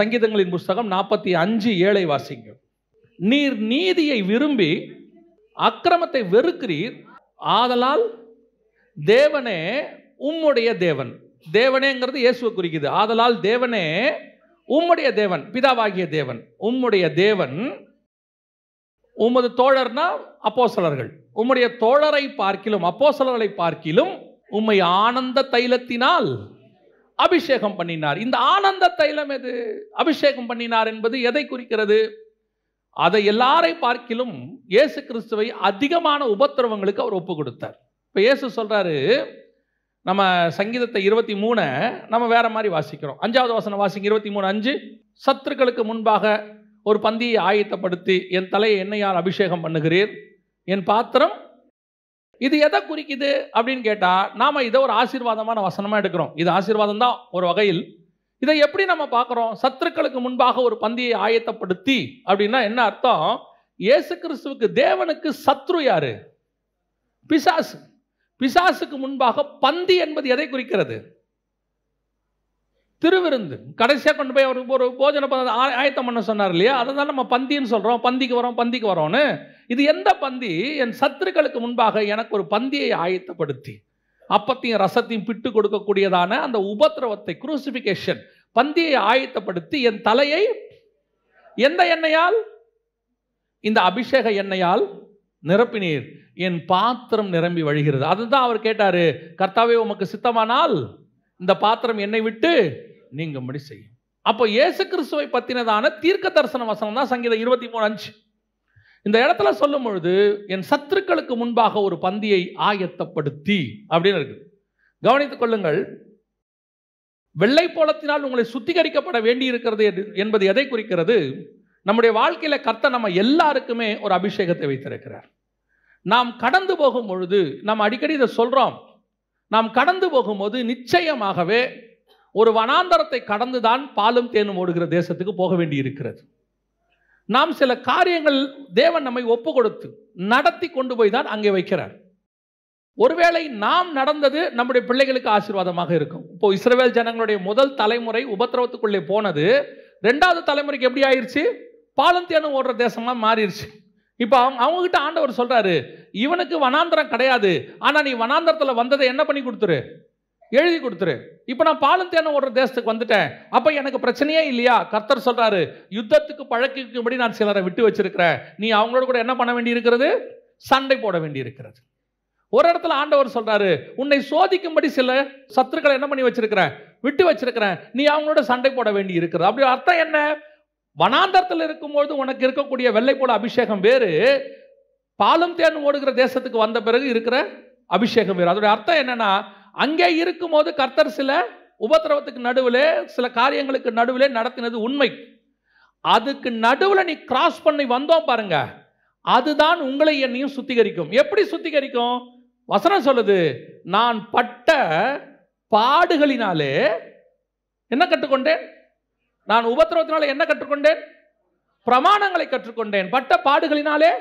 சங்கீதங்களின் புஸ்தகம் நாற்பத்தி அஞ்சு ஏழை வாசிங்க நீர் நீதியை விரும்பி அக்கிரமத்தை வெறுக்கிறீர் ஆதலால் தேவனே உம்முடைய தேவன் தேவனேங்கிறது இயேசுவை குறிக்குது ஆதலால் தேவனே உம்முடைய தேவன் பிதாவாகிய தேவன் உம்முடைய தேவன் உமது தோழர்னா அப்போசலர்கள் உம்முடைய தோழரை பார்க்கிலும் அப்போசலர்களை பார்க்கிலும் உம்மை ஆனந்த தைலத்தினால் அபிஷேகம் பண்ணினார் இந்த ஆனந்த தைலம் எது அபிஷேகம் பண்ணினார் என்பது எதை குறிக்கிறது அதை எல்லாரை பார்க்கிலும் இயேசு கிறிஸ்துவை அதிகமான உபத்திரவங்களுக்கு அவர் ஒப்பு கொடுத்தார் இப்போ இயேசு சொல்கிறாரு நம்ம சங்கீதத்தை இருபத்தி மூணை நம்ம வேற மாதிரி வாசிக்கிறோம் அஞ்சாவது வசனம் வாசிங்க இருபத்தி மூணு அஞ்சு சத்துருக்களுக்கு முன்பாக ஒரு பந்தியை ஆயத்தப்படுத்தி என் தலையை என்னையால் அபிஷேகம் பண்ணுகிறீர் என் பாத்திரம் இது எதை குறிக்குது அப்படின்னு கேட்டால் நாம் இதை ஒரு ஆசீர்வாதமான வசனமாக எடுக்கிறோம் இது ஆசீர்வாதம் தான் ஒரு வகையில் இதை எப்படி நம்ம பார்க்குறோம் சத்துருக்களுக்கு முன்பாக ஒரு பந்தியை ஆயத்தப்படுத்தி அப்படின்னா என்ன அர்த்தம் இயேசு கிறிஸ்துவுக்கு தேவனுக்கு சத்ரு யாரு பிசாசு பிசாசுக்கு முன்பாக பந்தி என்பது எதை குறிக்கிறது திருவிருந்து கடைசியாக கொண்டு போய் அவருக்கு ஒரு போஜன பந்த ஆயத்தம் பண்ண சொன்னார் இல்லையா அதை தான் நம்ம பந்தின்னு சொல்கிறோம் பந்திக்கு வரோம் பந்திக்கு வரோம்னு இது எந்த பந்தி என் சத்துருக்களுக்கு முன்பாக எனக்கு ஒரு பந்தியை ஆயத்தப்படுத்தி அப்பத்தையும் ரசத்தையும் பிட்டு கொடுக்கக்கூடியதான அந்த உபத்திரவத்தை குரூசிஃபிகேஷன் பந்தியை ஆயத்தப்படுத்தி என் தலையை எந்த எண்ணெயால் இந்த அபிஷேக எண்ணெயால் நிரப்பினீர் என் பாத்திரம் நிரம்பி வழிகிறது அதுதான் அவர் கேட்டார் கர்த்தாவே உமக்கு சித்தமானால் இந்த பாத்திரம் என்னை விட்டு நீங்கும்படி செய்யும் அப்போ இயேசு கிறிஸ்துவை பற்றினதான தீர்க்க தரிசன வசனம் தான் சங்கீதம் இருபத்தி மூணு அஞ்சு இந்த இடத்துல சொல்லும் பொழுது என் சத்துருக்களுக்கு முன்பாக ஒரு பந்தியை ஆயத்தப்படுத்தி அப்படின்னு இருக்கு கவனித்துக் கொள்ளுங்கள் வெள்ளை போலத்தினால் உங்களை சுத்திகரிக்கப்பட வேண்டி இருக்கிறது என்பது எதை குறிக்கிறது நம்முடைய வாழ்க்கையில் கர்த்த நம்ம எல்லாருக்குமே ஒரு அபிஷேகத்தை வைத்திருக்கிறார் நாம் கடந்து போகும் பொழுது நாம் அடிக்கடி இதை சொல்கிறோம் நாம் கடந்து போகும்போது நிச்சயமாகவே ஒரு வனாந்தரத்தை கடந்து தான் பாலும் தேனும் ஓடுகிற தேசத்துக்கு போக வேண்டி இருக்கிறது நாம் சில காரியங்கள் தேவன் நம்மை ஒப்பு கொடுத்து நடத்தி கொண்டு போய் தான் அங்கே வைக்கிறார் ஒருவேளை நாம் நடந்தது நம்முடைய பிள்ளைகளுக்கு ஆசீர்வாதமாக இருக்கும் இப்போ இஸ்ரேல் ஜனங்களுடைய முதல் தலைமுறை உபத்திரவத்துக்குள்ளே போனது ரெண்டாவது தலைமுறைக்கு எப்படி ஆயிடுச்சு பாலந்தியானம் ஓடுற தேசமாக மாறிடுச்சு இப்போ அவங்க அவங்ககிட்ட ஆண்டவர் சொல்கிறாரு இவனுக்கு வனாந்தரம் கிடையாது ஆனால் நீ வனாந்தரத்தில் வந்ததை என்ன பண்ணி கொடுத்துரு எழுதி கொடுத்துரு இப்போ நான் பாலந்தேனம் ஓடுற தேசத்துக்கு வந்துட்டேன் அப்போ எனக்கு பிரச்சனையே இல்லையா கர்த்தர் சொல்கிறாரு யுத்தத்துக்கு பழக்கிக்கும்படி நான் சிலரை விட்டு வச்சிருக்கிறேன் நீ அவங்களோட கூட என்ன பண்ண வேண்டி சண்டை போட வேண்டி ஒரு இடத்துல ஆண்டவர் சொல்றாரு உன்னை சோதிக்கும்படி சில சத்துருக்களை என்ன பண்ணி வச்சிருக்கிறேன் விட்டு வச்சிருக்கிறேன் நீ அவங்களோட சண்டை போட வேண்டி இருக்கிறது அப்படி அர்த்தம் என்ன வனாந்தரத்தில் இருக்கும்போது உனக்கு இருக்கக்கூடிய வெள்ளை போல அபிஷேகம் வேறு பாலும் தேன் ஓடுகிற தேசத்துக்கு வந்த பிறகு இருக்கிற அபிஷேகம் வேறு அதோடைய அர்த்தம் என்னன்னா அங்கே இருக்கும்போது கர்த்தர் சில உபத்திரவத்துக்கு நடுவில் சில காரியங்களுக்கு நடுவில் நடத்தினது உண்மை அதுக்கு நடுவில் நீ கிராஸ் பண்ணி வந்தோம் பாருங்க அதுதான் உங்களை என்னையும் சுத்திகரிக்கும் எப்படி சுத்திகரிக்கும் வசனம் சொல்லுது நான் பட்ட பாடுகளினாலே என்ன கற்றுக்கொண்டேன் நான் உபத்திரவத்தினாலே என்ன கற்றுக்கொண்டேன் பிரமாணங்களை கற்றுக்கொண்டேன் பட்ட பாடுகளினாலே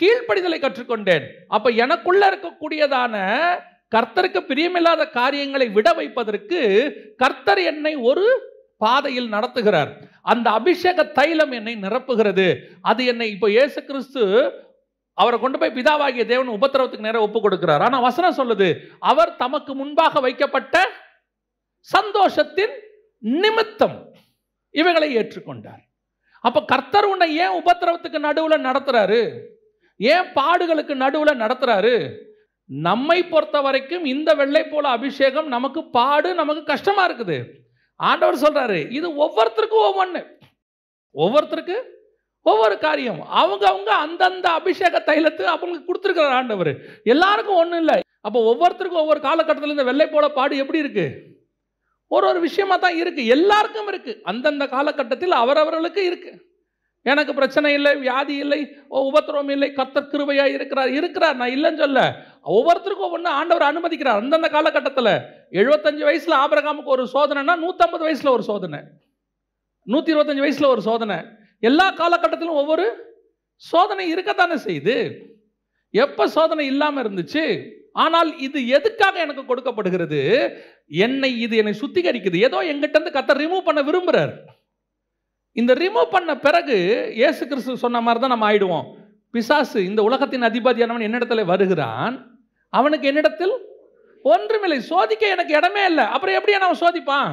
கீழ்ப்படிதலை கற்றுக்கொண்டேன் அப்ப எனக்குள்ள இருக்கக்கூடியதான கர்த்தருக்கு பிரியமில்லாத காரியங்களை விட வைப்பதற்கு கர்த்தர் என்னை ஒரு பாதையில் நடத்துகிறார் அந்த அபிஷேக தைலம் என்னை நிரப்புகிறது அது என்னை இப்போ இயேசு கிறிஸ்து அவரை கொண்டு போய் பிதாவாகிய தேவன் உபத்திரவத்துக்கு நேரம் ஒப்பு கொடுக்கிறார் ஆனால் வசனம் சொல்லுது அவர் தமக்கு முன்பாக வைக்கப்பட்ட சந்தோஷத்தின் நிமித்தம் இவைகளை ஏற்றுக்கொண்டார் அப்போ கர்த்தர் உன்னை ஏன் உபத்திரவத்துக்கு நடுவில் நடத்துறாரு ஏன் பாடுகளுக்கு நடுவில் நடத்துறாரு நம்மை பொறுத்த வரைக்கும் இந்த வெள்ளை போல அபிஷேகம் நமக்கு பாடு நமக்கு கஷ்டமாக இருக்குது ஆண்டவர் சொல்கிறாரு இது ஒவ்வொருத்தருக்கும் ஒவ்வொன்று ஒவ்வொருத்தருக்கு ஒவ்வொரு காரியம் அவங்க அவங்க அந்தந்த அபிஷேக தைலத்தை அவங்களுக்கு கொடுத்துருக்குற ஆண்டவர் எல்லாருக்கும் ஒன்றும் இல்லை அப்போ ஒவ்வொருத்தருக்கும் ஒவ்வொரு காலகட்டத்தில் இந்த வெள்ளை போல பாடு எப்படி இருக்குது ஒரு ஒரு விஷயமாக தான் இருக்குது எல்லாருக்கும் இருக்குது அந்தந்த காலகட்டத்தில் அவரவர்களுக்கு இருக்குது எனக்கு பிரச்சனை இல்லை வியாதி இல்லை உபத்திரவம் இல்லை கத்தர் கிருவையாக இருக்கிறார் இருக்கிறார் நான் இல்லைன்னு சொல்ல ஒவ்வொருத்தருக்கும் ஒன்று ஆண்டவர் அனுமதிக்கிறார் அந்தந்த காலகட்டத்தில் எழுபத்தஞ்சு வயசில் ஆபரகாமுக்கு ஒரு சோதனைனா நூற்றம்பது வயசில் ஒரு சோதனை நூற்றி இருபத்தஞ்சு வயசில் ஒரு சோதனை எல்லா காலகட்டத்திலும் ஒவ்வொரு சோதனை இருக்கத்தானே செய்யுது எப்போ சோதனை இல்லாமல் இருந்துச்சு ஆனால் இது எதுக்காக எனக்கு கொடுக்கப்படுகிறது என்னை இது என்னை சுத்திகரிக்குது ஏதோ இருந்து கத்தை ரிமூவ் பண்ண விரும்புகிறார் இந்த ரிமூவ் பண்ண பிறகு ஏசு கிறிஸ்து சொன்ன மாதிரி தான் நம்ம ஆயிடுவோம் பிசாசு இந்த உலகத்தின் அதிபதியானவன் என்னிடத்தில் வருகிறான் அவனுக்கு என்னிடத்தில் ஒன்றுமில்லை சோதிக்க எனக்கு இடமே இல்லை அப்புறம் எப்படி அவன் சோதிப்பான்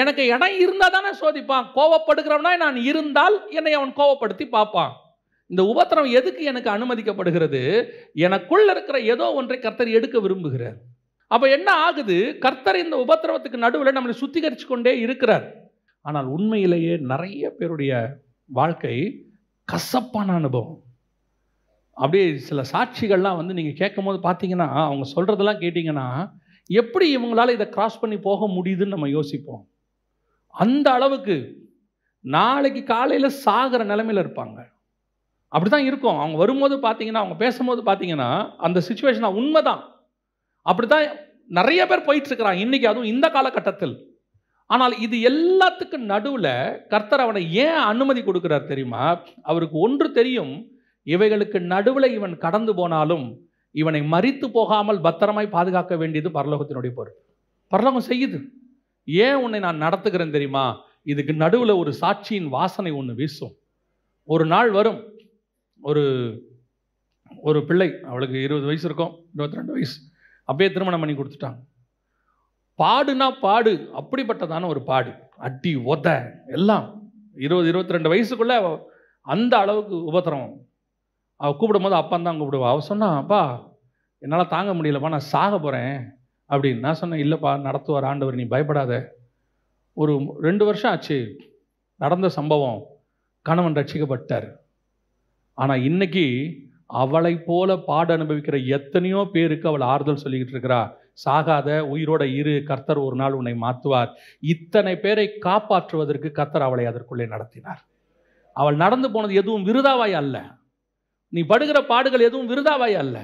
எனக்கு இடம் இருந்தால் தானே சோதிப்பான் கோவப்படுகிறவனா நான் இருந்தால் என்னை அவன் கோவப்படுத்தி பார்ப்பான் இந்த உபத்திரம் எதுக்கு எனக்கு அனுமதிக்கப்படுகிறது எனக்குள்ள இருக்கிற ஏதோ ஒன்றை கர்த்தர் எடுக்க விரும்புகிறார் அப்போ என்ன ஆகுது கர்த்தர் இந்த உபத்திரவத்துக்கு நடுவில் நம்மளை சுத்திகரித்து கொண்டே இருக்கிறார் ஆனால் உண்மையிலேயே நிறைய பேருடைய வாழ்க்கை கசப்பான அனுபவம் அப்படியே சில சாட்சிகள்லாம் வந்து நீங்கள் கேட்கும் போது பார்த்தீங்கன்னா அவங்க சொல்கிறதெல்லாம் கேட்டிங்கன்னா எப்படி இவங்களால் இதை கிராஸ் பண்ணி போக முடியுதுன்னு நம்ம யோசிப்போம் அந்த அளவுக்கு நாளைக்கு காலையில் சாகிற நிலமையில் இருப்பாங்க அப்படி தான் இருக்கும் அவங்க வரும்போது பார்த்தீங்கன்னா அவங்க பேசும்போது பார்த்தீங்கன்னா அந்த சுச்சுவேஷன் உண்மை தான் அப்படி தான் நிறைய பேர் போயிட்டுருக்கிறான் இன்றைக்கி அதுவும் இந்த காலகட்டத்தில் ஆனால் இது எல்லாத்துக்கும் நடுவில் கர்த்தர் அவனை ஏன் அனுமதி கொடுக்குறார் தெரியுமா அவருக்கு ஒன்று தெரியும் இவைகளுக்கு நடுவில் இவன் கடந்து போனாலும் இவனை மறித்து போகாமல் பத்திரமாய் பாதுகாக்க வேண்டியது பரலோகத்தினுடைய பொருள் பரலோகம் செய்யுது ஏன் உன்னை நான் நடத்துகிறேன் தெரியுமா இதுக்கு நடுவில் ஒரு சாட்சியின் வாசனை ஒன்று வீசும் ஒரு நாள் வரும் ஒரு ஒரு பிள்ளை அவளுக்கு இருபது வயசு இருக்கும் இருபத்தி ரெண்டு வயசு அப்படியே திருமணம் பண்ணி கொடுத்துட்டாங்க பாடுனா பாடு அப்படிப்பட்டதான ஒரு பாடு அட்டி ஒத எல்லாம் இருபது இருபத்தி ரெண்டு வயசுக்குள்ளே அந்த அளவுக்கு உபத்திரம் அவள் கூப்பிடும் போது அப்பா கூப்பிடுவா அவள் சொன்னான் அப்பா என்னால் தாங்க முடியலப்பா நான் சாக போகிறேன் அப்படின்னு நான் சொன்னேன் இல்லைப்பா நடத்துவார் ஆண்டவர் நீ பயப்படாத ஒரு ரெண்டு வருஷம் ஆச்சு நடந்த சம்பவம் கணவன் ரட்சிக்கப்பட்டார் ஆனால் இன்னைக்கு அவளை போல பாட அனுபவிக்கிற எத்தனையோ பேருக்கு அவள் ஆறுதல் சொல்லிக்கிட்டு இருக்கிறா சாகாத உயிரோட இரு கர்த்தர் ஒரு நாள் உன்னை மாற்றுவார் இத்தனை பேரை காப்பாற்றுவதற்கு கர்த்தர் அவளை அதற்குள்ளே நடத்தினார் அவள் நடந்து போனது எதுவும் விருதாவாய் அல்ல நீ படுகிற பாடுகள் எதுவும் விருதாவாய் அல்ல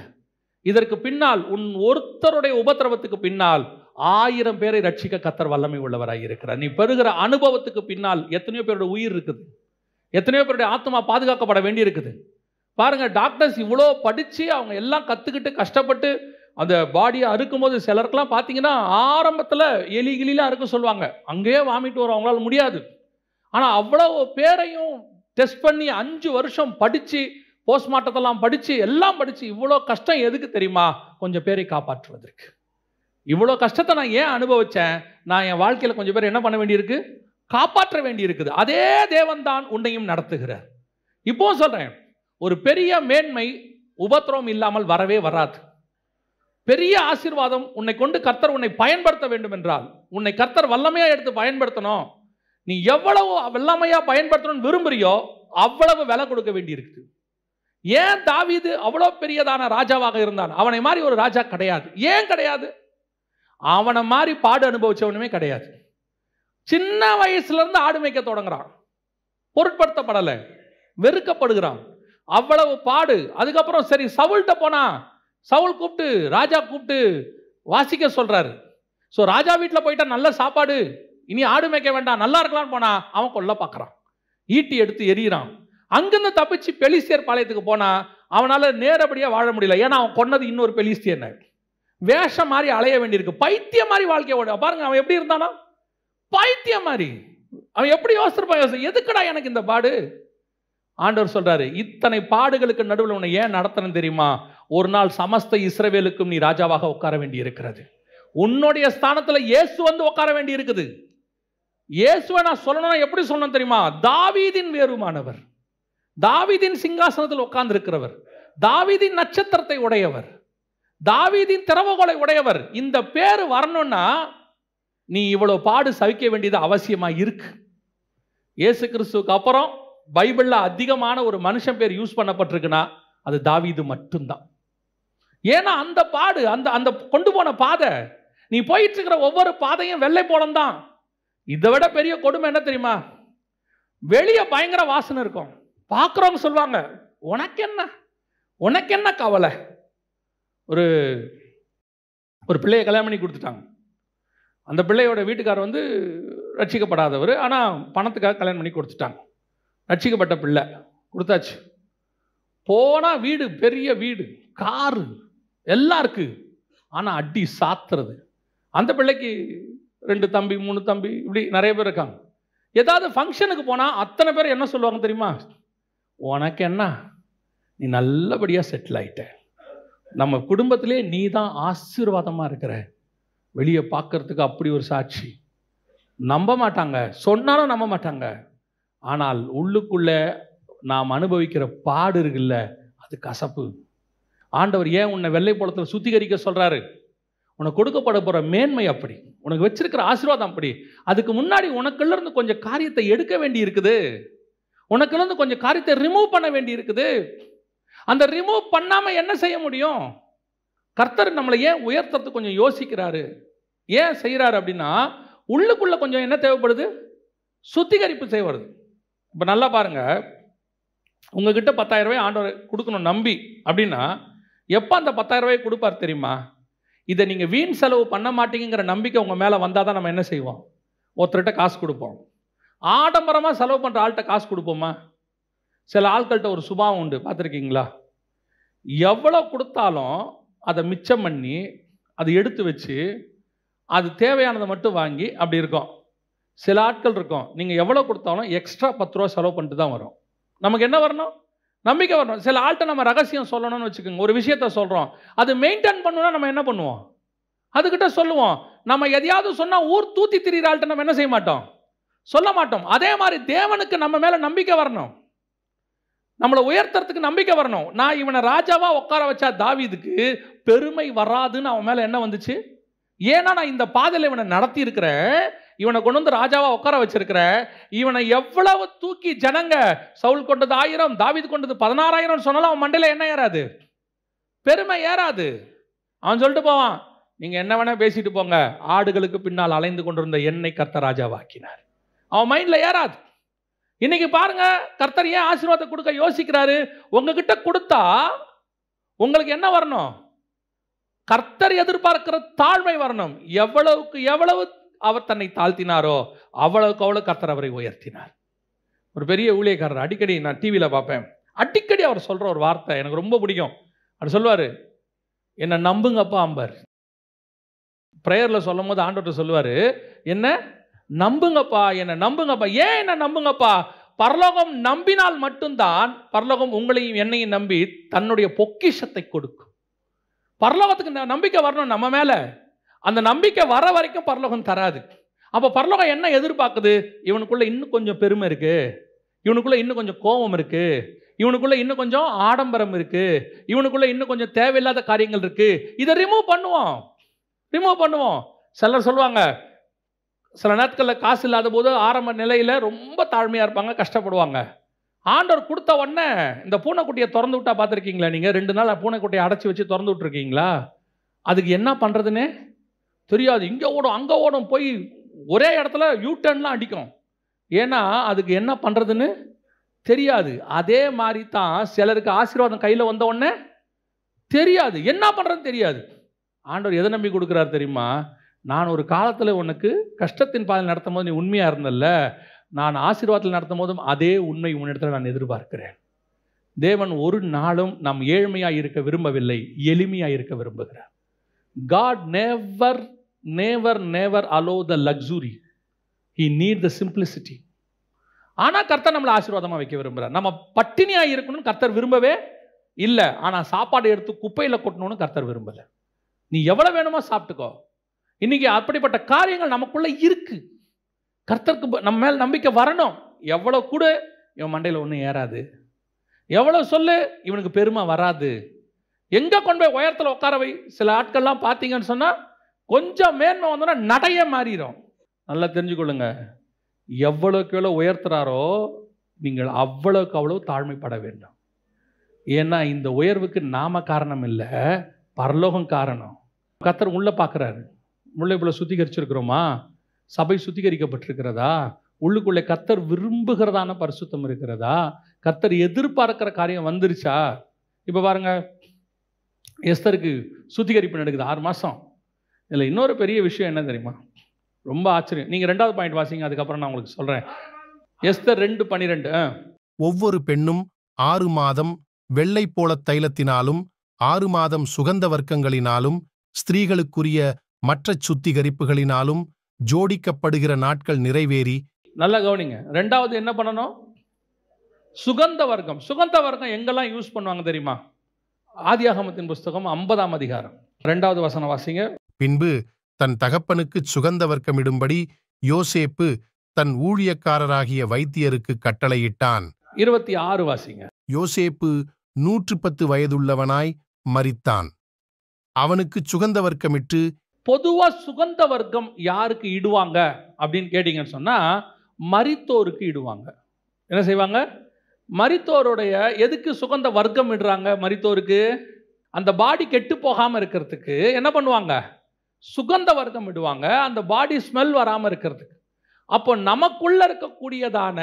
இதற்கு பின்னால் உன் ஒருத்தருடைய உபதிரவத்துக்கு பின்னால் ஆயிரம் பேரை ரட்சிக்க கத்தர் வல்லமை உள்ளவராக இருக்கிறார் நீ பெறுகிற அனுபவத்துக்கு பின்னால் எத்தனையோ பேருடைய உயிர் இருக்குது எத்தனையோ பேருடைய ஆத்மா பாதுகாக்கப்பட வேண்டி இருக்குது பாருங்க டாக்டர்ஸ் இவ்வளோ படித்து அவங்க எல்லாம் கற்றுக்கிட்டு கஷ்டப்பட்டு அந்த பாடியை அறுக்கும் போது சிலருக்கெல்லாம் பார்த்தீங்கன்னா ஆரம்பத்தில் எலி கிளிலாம் அறுக்க சொல்லுவாங்க அங்கேயே வாமிட்டு வரும் அவங்களால முடியாது ஆனால் அவ்வளோ பேரையும் டெஸ்ட் பண்ணி அஞ்சு வருஷம் படித்து போஸ்ட்மார்ட்டத்தெல்லாம் படித்து எல்லாம் படித்து இவ்வளோ கஷ்டம் எதுக்கு தெரியுமா கொஞ்சம் பேரை காப்பாற்றுவதற்கு இவ்வளோ கஷ்டத்தை நான் ஏன் அனுபவித்தேன் நான் என் வாழ்க்கையில் கொஞ்சம் பேர் என்ன பண்ண வேண்டியிருக்கு காப்பாற்ற வேண்டியிருக்குது அதே தேவன்தான் உன்னையும் நடத்துகிறார் இப்போ சொல்கிறேன் ஒரு பெரிய மேன்மை உபத்திரவம் இல்லாமல் வரவே வராது பெரிய ஆசீர்வாதம் உன்னை கொண்டு கர்த்தர் உன்னை பயன்படுத்த வேண்டும் என்றால் உன்னை கர்த்தர் வல்லமையாக எடுத்து பயன்படுத்தணும் நீ எவ்வளவு வல்லமையாக பயன்படுத்தணும்னு விரும்புறியோ அவ்வளவு விலை கொடுக்க வேண்டியிருக்குது ஏன் தாவீது அவ்வளோ பெரியதான ராஜாவாக இருந்தான் அவனை மாதிரி ஒரு ராஜா கிடையாது ஏன் கிடையாது அவனை மாதிரி பாடு அனுபவிச்சவனுமே கிடையாது சின்ன வயசுலேருந்து ஆடு மேய்க்க தொடங்குறான் பொருட்படுத்தப்படலை வெறுக்கப்படுகிறான் அவ்வளவு பாடு அதுக்கப்புறம் சரி சவுல்கிட்ட போனா சவுல் கூப்பிட்டு ராஜா கூப்பிட்டு வாசிக்க சொல்கிறாரு ஸோ ராஜா வீட்டில் போயிட்டா நல்ல சாப்பாடு இனி ஆடு மேய்க்க வேண்டாம் நல்லா இருக்கலாம்னு போனா அவன் கொல்ல பார்க்குறான் ஈட்டி எடுத்து எரியிறான் அங்கிருந்து தப்பிச்சு பெலிஸ்தியர் பாளையத்துக்கு போனால் அவனால் நேரடியாக வாழ முடியல ஏன்னா அவன் கொன்னது இன்னொரு பெலிஸ்தியன் வேஷம் மாதிரி அலைய வேண்டியிருக்கு பைத்தியம் மாதிரி வாழ்க்கையை ஓட பாருங்க அவன் எப்படி இருந்தானா பைத்தியம் மாதிரி அவன் எப்படி யோசிச்சிருப்பான் யோசி எதுக்குடா எனக்கு இந்த பாடு ஆண்டவர் சொல்றாரு இத்தனை பாடுகளுக்கு நடுவில் உன்னை ஏன் நடத்தணும் தெரியுமா ஒரு நாள் சமஸ்த இஸ்ரவேலுக்கும் நீ ராஜாவாக உட்கார வேண்டி இருக்கிறது உன்னுடைய ஸ்தானத்தில் இயேசு வந்து உட்கார வேண்டி இருக்குது இயேசுவை நான் சொல்லணும்னா எப்படி சொல்லணும் தெரியுமா தாவீதின் வேறுமானவர் தாவிதின் சிங்காசனத்தில் உட்கார்ந்திருக்கிறவர் தாவிதின் நட்சத்திரத்தை உடையவர் தாவிதின் திறவுகோலை உடையவர் இந்த பேர் வரணும்னா நீ இவ்வளோ பாடு சவிக்க வேண்டியது அவசியமாக இருக்கு இயேசு கிறிஸ்துவுக்கு அப்புறம் பைபிளில் அதிகமான ஒரு மனுஷன் பேர் யூஸ் பண்ணப்பட்டிருக்குன்னா அது தாவிது மட்டும்தான் ஏன்னா அந்த பாடு அந்த அந்த கொண்டு போன பாதை நீ போயிட்டு இருக்கிற ஒவ்வொரு பாதையும் வெள்ளை போலம்தான் தான் இதை விட பெரிய கொடுமை என்ன தெரியுமா வெளியே பயங்கர வாசனை இருக்கும் பார்க்குறவங்க சொல்லுவாங்க உனக்கு என்ன உனக்கு என்ன கவலை ஒரு ஒரு பிள்ளையை கல்யாணம் பண்ணி கொடுத்துட்டாங்க அந்த பிள்ளையோட வீட்டுக்காரர் வந்து ரட்சிக்கப்படாதவர் ஆனால் பணத்துக்காக கல்யாணம் பண்ணி கொடுத்துட்டாங்க ரட்சிக்கப்பட்ட பிள்ளை கொடுத்தாச்சு போனால் வீடு பெரிய வீடு காரு எல்லாம் இருக்குது ஆனால் அடி சாத்துறது அந்த பிள்ளைக்கு ரெண்டு தம்பி மூணு தம்பி இப்படி நிறைய பேர் இருக்காங்க ஏதாவது ஃபங்க்ஷனுக்கு போனால் அத்தனை பேர் என்ன சொல்லுவாங்க தெரியுமா உனக்கு என்ன நீ நல்லபடியாக செட்டில் ஆயிட்ட நம்ம குடும்பத்திலே நீ தான் ஆசீர்வாதமாக இருக்கிற வெளியே பார்க்கறதுக்கு அப்படி ஒரு சாட்சி நம்ப மாட்டாங்க சொன்னாலும் நம்ப மாட்டாங்க ஆனால் உள்ளுக்குள்ளே நாம் அனுபவிக்கிற பாடு இருக்குல்ல அது கசப்பு ஆண்டவர் ஏன் உன்னை வெள்ளை போலத்தில் சுத்திகரிக்க சொல்கிறாரு உனக்கு கொடுக்கப்பட போகிற மேன்மை அப்படி உனக்கு வச்சிருக்கிற ஆசீர்வாதம் அப்படி அதுக்கு முன்னாடி உனக்குள்ளேருந்து கொஞ்சம் காரியத்தை எடுக்க வேண்டி இருக்குது உனக்குலேருந்து கொஞ்சம் காரியத்தை ரிமூவ் பண்ண வேண்டி இருக்குது அந்த ரிமூவ் பண்ணாமல் என்ன செய்ய முடியும் கர்த்தர் நம்மளை ஏன் உயர்த்தறது கொஞ்சம் யோசிக்கிறாரு ஏன் செய்கிறாரு அப்படின்னா உள்ளுக்குள்ளே கொஞ்சம் என்ன தேவைப்படுது சுத்திகரிப்பு செய்வது இப்போ நல்லா பாருங்கள் உங்ககிட்ட பத்தாயிரம் ரூபாய் ஆண்டவர் கொடுக்கணும் நம்பி அப்படின்னா எப்போ அந்த பத்தாயிரம் ரூபாய் கொடுப்பார் தெரியுமா இதை நீங்கள் வீண் செலவு பண்ண மாட்டீங்கிற நம்பிக்கை உங்கள் மேலே வந்தால் தான் நம்ம என்ன செய்வோம் ஒருத்தர்கிட்ட காசு கொடுப்போம் ஆடம்பரமாக செலவு பண்ணுற ஆள்கிட்ட காசு கொடுப்போமா சில ஆட்கள்கிட்ட ஒரு சுபாவம் உண்டு பார்த்துருக்கீங்களா எவ்வளோ கொடுத்தாலும் அதை மிச்சம் பண்ணி அதை எடுத்து வச்சு அது தேவையானதை மட்டும் வாங்கி அப்படி இருக்கும் சில ஆட்கள் இருக்கும் நீங்கள் எவ்வளோ கொடுத்தாலும் எக்ஸ்ட்ரா பத்து ரூபா செலவு பண்ணிட்டு தான் வரும் நமக்கு என்ன வரணும் நம்பிக்கை வரணும் சில ஆள்கிட்ட நம்ம ரகசியம் சொல்லணும்னு வச்சுக்கோங்க ஒரு விஷயத்த சொல்கிறோம் அது மெயின்டைன் பண்ணணும்னா நம்ம என்ன பண்ணுவோம் அதுக்கிட்ட சொல்லுவோம் நம்ம எதையாவது சொன்னால் ஊர் தூத்தி திரிகிற ஆள்கிட்ட நம்ம என்ன செய்ய மாட்டோம் சொல்ல மாட்டோம் அதே மாதிரி தேவனுக்கு நம்ம மேலே நம்பிக்கை வரணும் நம்மளை உயர்த்துறதுக்கு நம்பிக்கை வரணும் நான் இவனை ராஜாவாக உட்கார வச்சா தாவிதுக்கு பெருமை வராதுன்னு அவன் மேலே என்ன வந்துச்சு ஏன்னா நான் இந்த பாதையில் இவனை நடத்தி இருக்கிறேன் இவனை கொண்டு வந்து ராஜாவாக உட்கார வச்சிருக்கிற இவனை எவ்வளவு தூக்கி ஜனங்க சவுல் கொண்டது ஆயிரம் தாவிது கொண்டது பதினாறாயிரம் சொன்னாலும் அவன் மண்டையில் என்ன ஏறாது பெருமை ஏறாது அவன் சொல்லிட்டு போவான் நீங்கள் என்ன வேணால் பேசிட்டு போங்க ஆடுகளுக்கு பின்னால் அலைந்து கொண்டிருந்த என்னை கர்த்த ராஜாவாக்கினார் அவன் மைண்டில் ஏறாது இன்னைக்கு பாருங்க கர்த்தர் ஏன் ஆசீர்வாதம் கொடுக்க யோசிக்கிறாரு உங்ககிட்ட கொடுத்தா உங்களுக்கு என்ன வரணும் கர்த்தர் எதிர்பார்க்கிற தாழ்மை வரணும் எவ்வளவுக்கு எவ்வளவு அவர் தன்னை தாழ்த்தினாரோ அவ்வளவுக்கு அவ்வளோ கர்த்தர் அவரை உயர்த்தினார் ஒரு பெரிய ஊழியக்காரர் அடிக்கடி நான் டிவியில் பார்ப்பேன் அடிக்கடி அவர் சொல்கிற ஒரு வார்த்தை எனக்கு ரொம்ப பிடிக்கும் அவர் சொல்லுவார் என்னை நம்புங்கப்பா அம்பர் ப்ரேயரில் சொல்லும் போது ஆண்டோட்ட சொல்லுவார் என்ன நம்புங்கப்பா என்னை நம்புங்கப்பா ஏன் என்னை நம்புங்கப்பா பரலோகம் நம்பினால் மட்டும்தான் பரலோகம் உங்களையும் என்னையும் நம்பி தன்னுடைய பொக்கிஷத்தை கொடுக்கும் பரலோகத்துக்கு நம்பிக்கை வரணும் நம்ம மேலே அந்த நம்பிக்கை வர வரைக்கும் பரலோகம் தராது அப்போ பரலோகம் என்ன எதிர்பார்க்குது இவனுக்குள்ளே இன்னும் கொஞ்சம் பெருமை இருக்குது இவனுக்குள்ளே இன்னும் கொஞ்சம் கோபம் இருக்குது இவனுக்குள்ளே இன்னும் கொஞ்சம் ஆடம்பரம் இருக்குது இவனுக்குள்ளே இன்னும் கொஞ்சம் தேவையில்லாத காரியங்கள் இருக்குது இதை ரிமூவ் பண்ணுவோம் ரிமூவ் பண்ணுவோம் சிலர் சொல்லுவாங்க சில நாட்களில் காசு இல்லாத போது ஆரம்ப நிலையில் ரொம்ப தாழ்மையாக இருப்பாங்க கஷ்டப்படுவாங்க ஆண்டவர் கொடுத்த உடனே இந்த பூனைக்குட்டியை திறந்து விட்டா பார்த்துருக்கீங்களா நீங்கள் ரெண்டு நாள் பூனைக்குட்டியை அடைச்சி வச்சு திறந்து விட்ருக்கீங்களா அதுக்கு என்ன பண்ணுறதுன்னு தெரியாது இங்கே ஓடும் அங்கே ஓடும் போய் ஒரே இடத்துல யூ டர்ன்லாம் அடிக்கும் ஏன்னா அதுக்கு என்ன பண்ணுறதுன்னு தெரியாது அதே மாதிரி தான் சிலருக்கு ஆசீர்வாதம் கையில் வந்த உடனே தெரியாது என்ன பண்ணுறதுன்னு தெரியாது ஆண்டவர் எதை நம்பி கொடுக்குறாரு தெரியுமா நான் ஒரு காலத்தில் உனக்கு கஷ்டத்தின் பாதையில் நடத்தும் போது நீ உண்மையாக இருந்தல்ல நான் ஆசீர்வாதத்தில் நடத்தும் போதும் அதே உண்மை உன்னிடத்தில் நான் எதிர்பார்க்கிறேன் தேவன் ஒரு நாளும் நாம் ஏழ்மையாக இருக்க விரும்பவில்லை எளிமையாக இருக்க விரும்புகிறார் God never never never allow the luxury he need the simplicity ஆனால் கர்த்தர் நம்மளை ஆசீர்வாதமாக வைக்க விரும்புகிறார் நம்ம பட்டினியாக இருக்கணும்னு கர்த்தர் விரும்பவே இல்லை ஆனால் சாப்பாடு எடுத்து குப்பையில் கொட்டணும்னு கர்த்தர் விரும்பலை நீ எவ்வளோ வேணுமோ சாப்பிட்டுக்கோ இன்றைக்கி அப்படிப்பட்ட காரியங்கள் நமக்குள்ளே இருக்குது கர்த்தருக்கு நம்ம மேல் நம்பிக்கை வரணும் எவ்வளோ கூட இவன் மண்டையில் ஒன்றும் ஏறாது எவ்வளோ சொல்லு இவனுக்கு பெருமை வராது எங்கே கொண்டு போய் உயரத்தில் உட்காரவை சில ஆட்கள்லாம் பார்த்தீங்கன்னு சொன்னால் கொஞ்சம் மேன்மை வந்தோன்னா நடைய மாறிடும் நல்லா தெரிஞ்சுக்கொள்ளுங்க எவ்வளோக்கு எவ்வளோ உயர்த்துறாரோ நீங்கள் அவ்வளோக்கு அவ்வளோ தாழ்மைப்பட வேண்டும் ஏன்னா இந்த உயர்வுக்கு நாம காரணம் இல்லை பரலோகம் காரணம் கத்தர் உள்ளே பார்க்குறாரு போல சுத்திகரிச்சிருக்கிறோமா சபை சுத்திகரிக்கப்பட்டிருக்கிறதா உள்ளுக்குள்ளே கத்தர் விரும்புகிறதான பரிசுத்தம் இருக்கிறதா கத்தர் எதிர்பார்க்கிற காரியம் வந்துருச்சா இப்போ பாருங்கள் எஸ்தருக்கு சுத்திகரிப்பு நடக்குது ஆறு மாதம் இதில் இன்னொரு பெரிய விஷயம் என்ன தெரியுமா ரொம்ப ஆச்சரியம் நீங்கள் ரெண்டாவது பாயிண்ட் வாசிங்க அதுக்கப்புறம் நான் உங்களுக்கு சொல்கிறேன் எஸ்தர் ரெண்டு பன்னிரெண்டு ஒவ்வொரு பெண்ணும் ஆறு மாதம் வெள்ளை போல தைலத்தினாலும் ஆறு மாதம் சுகந்த வர்க்கங்களினாலும் ஸ்திரீகளுக்குரிய மற்ற சுத்திகரிப்புகளினாலும் ஜோடிக்கப்படுகிற நாட்கள் நிறைவேறி நல்ல கவனிங்க ரெண்டாவது என்ன பண்ணணும் சுகந்த வர்க்கம் சுகந்த வர்க்கம் எங்கெல்லாம் யூஸ் பண்ணுவாங்க தெரியுமா ஆதியாகமத்தின் புஸ்தகம் ஐம்பதாம் அதிகாரம் ரெண்டாவது வசன வாசிங்க பின்பு தன் தகப்பனுக்கு சுகந்த வர்க்கமிடும்படி யோசேப்பு தன் ஊழியக்காரராகிய வைத்தியருக்கு கட்டளையிட்டான் இருபத்தி ஆறு வாசிங்க யோசேப்பு நூற்று பத்து வயதுள்ளவனாய் மறித்தான் அவனுக்கு சுகந்த வர்க்கமிட்டு பொதுவாக சுகந்த வர்க்கம் யாருக்கு இடுவாங்க அப்படின்னு கேட்டிங்கன்னு சொன்னால் மரித்தோருக்கு இடுவாங்க என்ன செய்வாங்க மரித்தோருடைய எதுக்கு சுகந்த வர்க்கம் இடுறாங்க மரித்தோருக்கு அந்த பாடி கெட்டு போகாமல் இருக்கிறதுக்கு என்ன பண்ணுவாங்க சுகந்த வர்க்கம் இடுவாங்க அந்த பாடி ஸ்மெல் வராமல் இருக்கிறதுக்கு அப்போ நமக்குள்ள இருக்கக்கூடியதான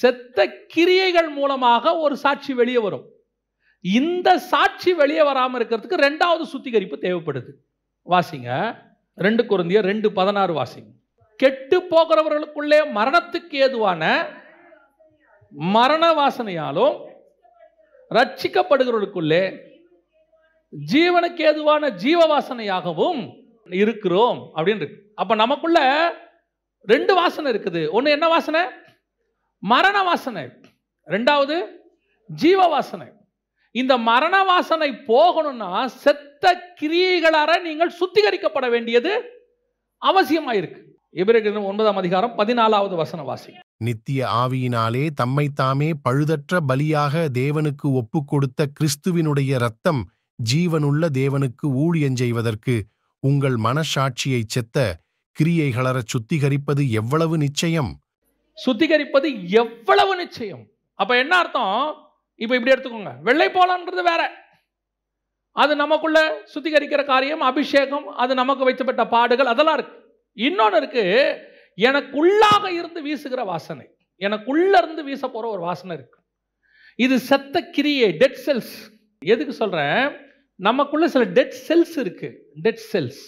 செத்த கிரியைகள் மூலமாக ஒரு சாட்சி வெளியே வரும் இந்த சாட்சி வெளியே வராமல் இருக்கிறதுக்கு ரெண்டாவது சுத்திகரிப்பு தேவைப்படுது வாசிங்க ரெண்டு குருந்தியர் ரெண்டு பதினாறு வாசிங்க கெட்டு போகிறவர்களுக்குள்ளே மரணத்துக்கு ஏதுவான மரண வாசனையாலும் ரட்சிக்கப்படுகிறவர்களுக்குள்ளே ஜீவனுக்கு ஏதுவான ஜீவ வாசனையாகவும் இருக்கிறோம் அப்படின்னு இருக்கு அப்ப நமக்குள்ள ரெண்டு வாசனை இருக்குது ஒன்று என்ன வாசனை மரண வாசனை ரெண்டாவது ஜீவ வாசனை இந்த மரண வாசனை போகணும்னா செத்த கிரியைகளார நீங்கள் சுத்திகரிக்கப்பட வேண்டியது அவசியமாயிருக்கு எபிரேயர் ஒன்பதாம் அதிகாரம் பதினாலாவது வசன வாசி நித்திய ஆவியினாலே தம்மைத்தாமே பழுதற்ற பலியாக தேவனுக்கு ஒப்பு கொடுத்த கிறிஸ்துவினுடைய இரத்தம் ஜீவனுள்ள தேவனுக்கு ஊழியம் செய்வதற்கு உங்கள் மனசாட்சியை செத்த கிரியைகளற சுத்திகரிப்பது எவ்வளவு நிச்சயம் சுத்திகரிப்பது எவ்வளவு நிச்சயம் அப்ப என்ன அர்த்தம் இப்போ இப்படி எடுத்துக்கோங்க வெள்ளை போலான்றது வேற அது நமக்குள்ள சுத்திகரிக்கிற காரியம் அபிஷேகம் அது நமக்கு வைக்கப்பட்ட பாடுகள் அதெல்லாம் இருக்கு இன்னொன்று இருக்கு எனக்குள்ளாக இருந்து வீசுகிற வாசனை எனக்குள்ள இருந்து வீச போற ஒரு வாசனை இருக்கு இது செத்த கிரியை டெட் செல்ஸ் எதுக்கு சொல்றேன் நமக்குள்ள சில டெட் செல்ஸ் இருக்கு டெட் செல்ஸ்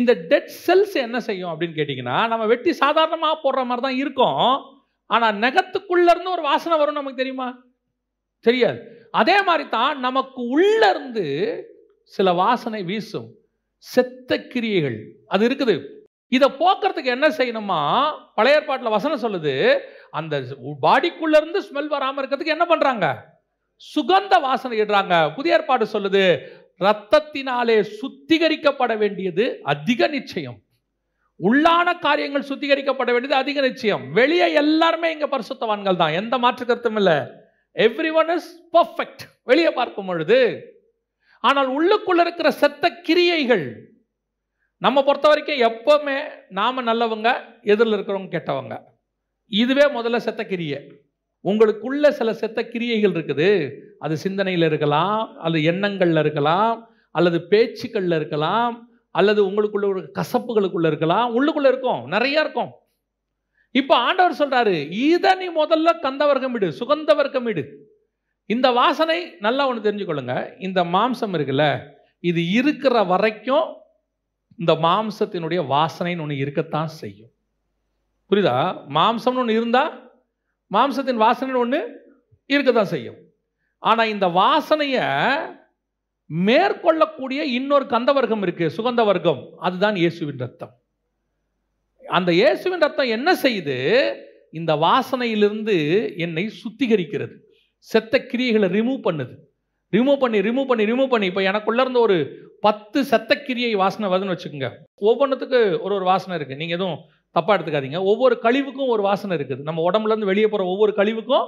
இந்த டெட் செல்ஸ் என்ன செய்யும் அப்படின்னு கேட்டிங்கன்னா நம்ம வெட்டி சாதாரணமாக போடுற மாதிரி தான் இருக்கும் ஆனால் நெகத்துக்குள்ளேருந்து ஒரு வாசனை வரும் நமக்கு தெரியுமா தெரியாது அதே மாதிரி தான் நமக்கு உள்ளேருந்து சில வாசனை வீசும் செத்த கிரியைகள் அது இருக்குது இதை போக்குறதுக்கு என்ன செய்யணுமா பழைய ஏற்பாட்டில் வசனம் சொல்லுது அந்த பாடிக்குள்ளேருந்து ஸ்மெல் வராமல் இருக்கிறதுக்கு என்ன பண்ணுறாங்க சுகந்த வாசனை இடுறாங்க புதிய ஏற்பாடு சொல்லுது ரத்தத்தினாலே சுத்திகரிக்கப்பட வேண்டியது அதிக நிச்சயம் உள்ளான காரியங்கள் சுத்திகரிக்கப்பட வேண்டியது அதிக நிச்சயம் வெளியே எல்லாருமே இங்கே பரிசுத்தவான்கள் தான் எந்த மாற்று கருத்தும் இல்லை எவ்ரி ஒன் இஸ் பர்ஃபெக்ட் வெளியே பார்க்கும் பொழுது ஆனால் உள்ளுக்குள்ள இருக்கிற செத்த கிரியைகள் நம்ம பொறுத்த வரைக்கும் எப்போவுமே நாம் நல்லவங்க எதிரில் இருக்கிறவங்க கெட்டவங்க இதுவே முதல்ல செத்த கிரியை உங்களுக்குள்ள சில செத்த கிரியைகள் இருக்குது அது சிந்தனையில் இருக்கலாம் அல்லது எண்ணங்களில் இருக்கலாம் அல்லது பேச்சுக்களில் இருக்கலாம் அல்லது உங்களுக்குள்ள ஒரு கசப்புகளுக்குள்ளே இருக்கலாம் உள்ளுக்குள்ளே இருக்கும் நிறையா இருக்கும் இப்போ ஆண்டவர் சொல்கிறாரு இதை நீ முதல்ல கந்த வர்க்கமிடு சுகந்த வர்க்கமிடு இந்த வாசனை நல்லா ஒன்று தெரிஞ்சுக்கொள்ளுங்க இந்த மாம்சம் இருக்குல்ல இது இருக்கிற வரைக்கும் இந்த மாம்சத்தினுடைய வாசனைன்னு ஒன்று இருக்கத்தான் செய்யும் புரியுதா மாம்சம்னு ஒன்று இருந்தால் மாம்சத்தின் வாசனைன்னு ஒன்று இருக்க தான் செய்யும் ஆனால் இந்த வாசனையை மேற்கொள்ளக்கூடிய இன்னொரு கந்த வர்க்கம் இருக்குது சுகந்த வர்க்கம் அதுதான் இயேசுவின் ரத்தம் அந்த இயேசுவின் ரத்தம் என்ன செய்யுது இந்த வாசனையிலிருந்து என்னை சுத்திகரிக்கிறது செத்த கிரியைகளை ரிமூவ் பண்ணுது ரிமூவ் பண்ணி ரிமூவ் பண்ணி ரிமூவ் பண்ணி இப்போ எனக்குள்ள இருந்த ஒரு பத்து செத்த கிரியை வாசனை வருதுன்னு வச்சுக்கோங்க ஒவ்வொன்றத்துக்கு ஒரு ஒரு வாசனை இருக்குது நீங்கள் எதுவும் தப்பாக எடுத்துக்காதீங்க ஒவ்வொரு கழிவுக்கும் ஒரு வாசனை இருக்குது நம்ம உடம்புலேருந்து வெளியே போகிற ஒவ்வொரு கழிவுக்கும்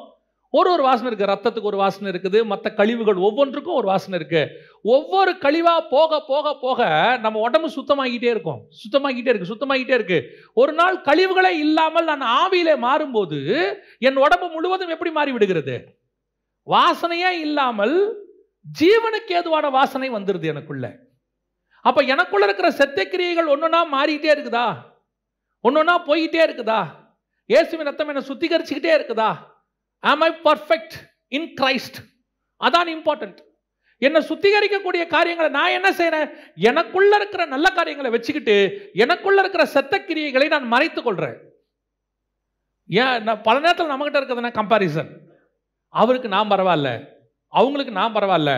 ஒரு ஒரு வாசனை இருக்குது ரத்தத்துக்கு ஒரு வாசனை இருக்குது மற்ற கழிவுகள் ஒவ்வொன்றுக்கும் ஒரு வாசனை இருக்குது ஒவ்வொரு கழிவாக போக போக போக நம்ம உடம்பு சுத்தமாகிட்டே இருக்கும் சுத்தமாகிட்டே இருக்குது சுத்தமாகிட்டே இருக்குது ஒரு நாள் கழிவுகளே இல்லாமல் நான் ஆவியிலே மாறும்போது என் உடம்பு முழுவதும் எப்படி மாறி விடுகிறது வாசனையே இல்லாமல் ஜீவனுக்கு ஏதுவான வாசனை வந்துடுது எனக்குள்ள அப்போ எனக்குள்ள இருக்கிற செத்தக்கிரியைகள் ஒன்றுனா மாறிக்கிட்டே இருக்குதா ஒன்றுனா போய்கிட்டே இருக்குதா இயேசுவின் ரத்தம் என்னை சுத்திகரிச்சுக்கிட்டே இருக்குதா am I perfect in Christ அதான் இம்பார்ட்டன்ட் என்னை சுத்திகரிக்கக்கூடிய காரியங்களை நான் என்ன செய்கிறேன் எனக்குள்ள இருக்கிற நல்ல காரியங்களை வச்சுக்கிட்டு எனக்குள்ள இருக்கிற செத்த கிரியைகளை நான் மறைத்து கொள்றேன் ஏன் நான் பல நேரத்தில் நம்மகிட்ட இருக்கிறதுனா கம்பாரிசன் அவருக்கு நான் பரவாயில்ல அவங்களுக்கு நான் பரவாயில்ல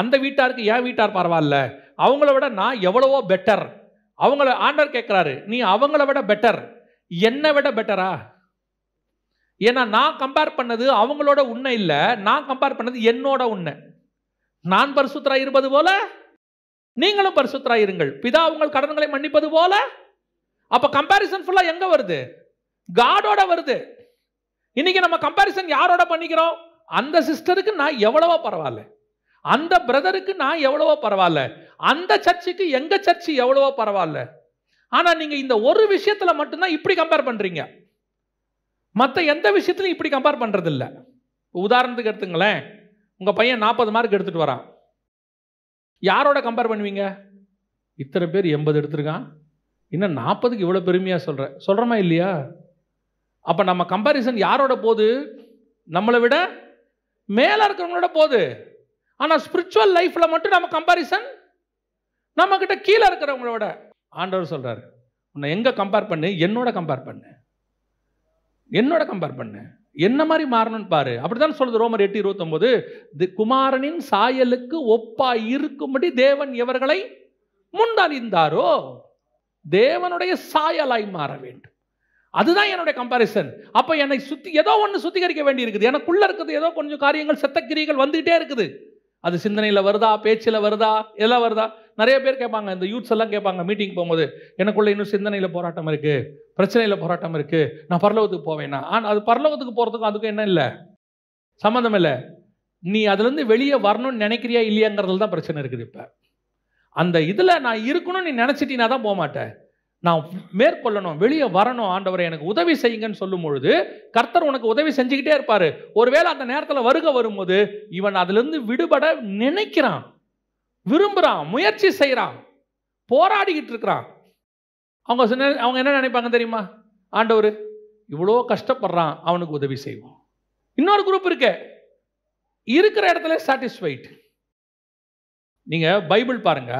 அந்த வீட்டாருக்கு என் வீட்டார் பரவாயில்ல அவங்கள விட நான் எவ்வளவோ பெட்டர் அவங்கள ஆண்டர் கேட்குறாரு நீ அவங்கள விட பெட்டர் என்னை விட பெட்டரா ஏன்னா நான் கம்பேர் பண்ணது அவங்களோட உண்மை இல்லை நான் கம்பேர் பண்ணது என்னோட உண்மை நான் பரிசுத்தரா இருப்பது போல நீங்களும் பரிசுத்தரா இருங்கள் பிதா உங்கள் கடன்களை மன்னிப்பது போல அப்ப கம்பாரிசன் ஃபுல்லா எங்க வருது காடோட வருது இன்னைக்கு நம்ம கம்பாரிசன் யாரோட பண்ணிக்கிறோம் அந்த சிஸ்டருக்கு நான் எவ்வளவோ பரவாயில்ல அந்த பிரதருக்கு நான் எவ்வளவோ பரவாயில்ல அந்த சர்ச்சுக்கு எங்க சர்ச்சு எவ்வளவோ பரவாயில்ல ஆனா நீங்க இந்த ஒரு விஷயத்துல மட்டும்தான் இப்படி கம்பேர் பண்றீங்க மற்ற எந்த விஷயத்துலையும் இப்படி கம்பேர் பண்ணுறதில்ல உதாரணத்துக்கு எடுத்துங்களேன் உங்கள் பையன் நாற்பது மார்க் எடுத்துகிட்டு வரான் யாரோட கம்பேர் பண்ணுவீங்க இத்தனை பேர் எண்பது எடுத்திருக்கான் இன்னும் நாற்பதுக்கு இவ்வளோ பெருமையாக சொல்கிறேன் சொல்கிறோமா இல்லையா அப்போ நம்ம கம்பேரிசன் யாரோட போது நம்மளை விட மேலே இருக்கிறவங்களோட போது ஆனால் ஸ்பிரிச்சுவல் லைஃப்பில் மட்டும் நம்ம கம்பேரிசன் நம்மக்கிட்ட கீழே இருக்கிறவங்களோட ஆண்டவர் சொல்கிறார் உன்னை எங்கே கம்பேர் பண்ணு என்னோட கம்பேர் பண்ணு என்னோட கம்பேர் பண்ணு என்ன மாதிரி மாறணும்னு பாரு அப்படித்தான் சொல்லுது ரோமர் எட்டு இருபத்தொம்போது தி குமாரனின் சாயலுக்கு ஒப்பா இருக்கும்படி தேவன் எவர்களை முன்தணிந்தாரோ தேவனுடைய சாயலாய் மாற வேண்டும் அதுதான் என்னுடைய கம்பாரிசன் அப்போ என்னை சுத்தி ஏதோ ஒன்று சுத்திகரிக்க வேண்டி இருக்குது எனக்குள்ள இருக்குது ஏதோ கொஞ்சம் காரியங்கள் செத்தக்கிரிகள் வந்துகிட்டே இருக்குது அது சிந்தனையில் வருதா பேச்சில் வருதா எல்லாம் வருதா நிறைய பேர் கேட்பாங்க இந்த யூத்ஸ் எல்லாம் கேட்பாங்க மீட்டிங் போகும்போது எனக்குள்ள இன்னும் சிந்தனையில் போராட்டம் இருக்குது பிரச்சனையில் போராட்டம் இருக்குது நான் பரலோகத்துக்கு போவேன்னா ஆனால் அது பரலோகத்துக்கு போகிறதுக்கும் அதுக்கும் என்ன இல்லை சம்மந்தம் இல்லை நீ அதுலேருந்து வெளியே வரணும்னு நினைக்கிறியா இல்லையாங்கிறதுல தான் பிரச்சனை இருக்குது இப்போ அந்த இதில் நான் இருக்கணும்னு நீ நினச்சிட்டினா தான் போக மாட்டேன் நான் மேற்கொள்ளணும் வெளியே வரணும் ஆண்டவரை எனக்கு உதவி செய்யுங்கன்னு சொல்லும் பொழுது கர்த்தர் உனக்கு உதவி செஞ்சுக்கிட்டே இருப்பார் ஒருவேளை அந்த நேரத்தில் வருக வரும்போது இவன் அதுலேருந்து விடுபட நினைக்கிறான் விரும்புகிறான் முயற்சி செய்கிறான் போராடிக்கிட்டு இருக்கிறான் அவங்க சொன்ன அவங்க என்ன நினைப்பாங்க தெரியுமா ஆண்டவர் இவ்வளோ கஷ்டப்படுறான் அவனுக்கு உதவி செய்வோம் இன்னொரு குரூப் இருக்கு இருக்கிற இடத்துல சாட்டிஸ்ஃபைட் நீங்கள் பைபிள் பாருங்க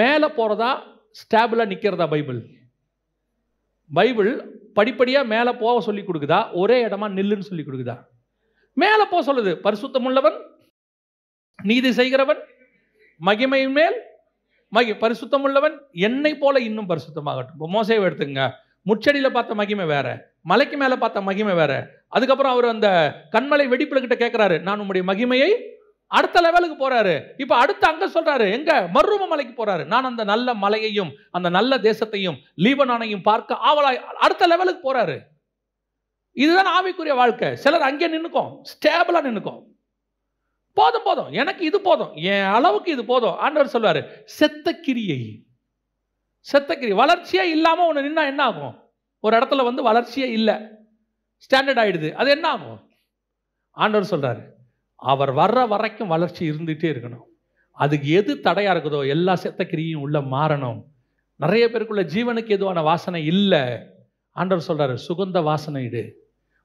மேலே போகிறதா ஸ்டாபிளாக நிற்கிறதா பைபிள் பைபிள் படிப்படியாக மேலே போக சொல்லி கொடுக்குதா ஒரே இடமா நில்லுன்னு சொல்லி கொடுக்குதா மேலே போக சொல்லுது பரிசுத்தம் உள்ளவன் நீதி செய்கிறவன் மகிமையின் மேல் மகி பரிசுத்தம் உள்ளவன் என்னை போல இன்னும் பரிசுத்தமாகட்டும் இப்போ மோசையை எடுத்துங்க முச்சடியில் பார்த்த மகிமை வேற மலைக்கு மேலே பார்த்த மகிமை வேற அதுக்கப்புறம் அவர் அந்த கண்மலை வெடிப்புல கிட்ட கேட்குறாரு நான் உங்களுடைய மகிமையை அடுத்த லெவலுக்கு போறாரு இப்போ அடுத்து அங்க சொல்றாரு எங்க மர்ரூம மலைக்கு போறாரு நான் அந்த நல்ல மலையையும் அந்த நல்ல தேசத்தையும் லீபனானையும் பார்க்க ஆவலாய் அடுத்த லெவலுக்கு போறாரு இதுதான் ஆவிக்குரிய வாழ்க்கை சிலர் அங்கே நின்றுக்கும் ஸ்டேபிளாக நின்றுக்கும் போதும் போதும் எனக்கு இது போதும் என் அளவுக்கு இது போதும் ஆண்டவர் சொல்வார் செத்த கிரியை செத்த கிரி வளர்ச்சியே இல்லாமல் ஒன்று நின்னா என்ன ஆகும் ஒரு இடத்துல வந்து வளர்ச்சியே இல்லை ஸ்டாண்டர்ட் ஆகிடுது அது என்ன ஆகும் ஆண்டவர் சொல்கிறார் அவர் வர்ற வரைக்கும் வளர்ச்சி இருந்துகிட்டே இருக்கணும் அதுக்கு எது தடையாக இருக்குதோ எல்லா செத்த கிரியும் உள்ளே மாறணும் நிறைய பேருக்குள்ள ஜீவனுக்கு எதுவான வாசனை இல்லை ஆண்டவர் சொல்கிறார் சுகந்த வாசனை இடு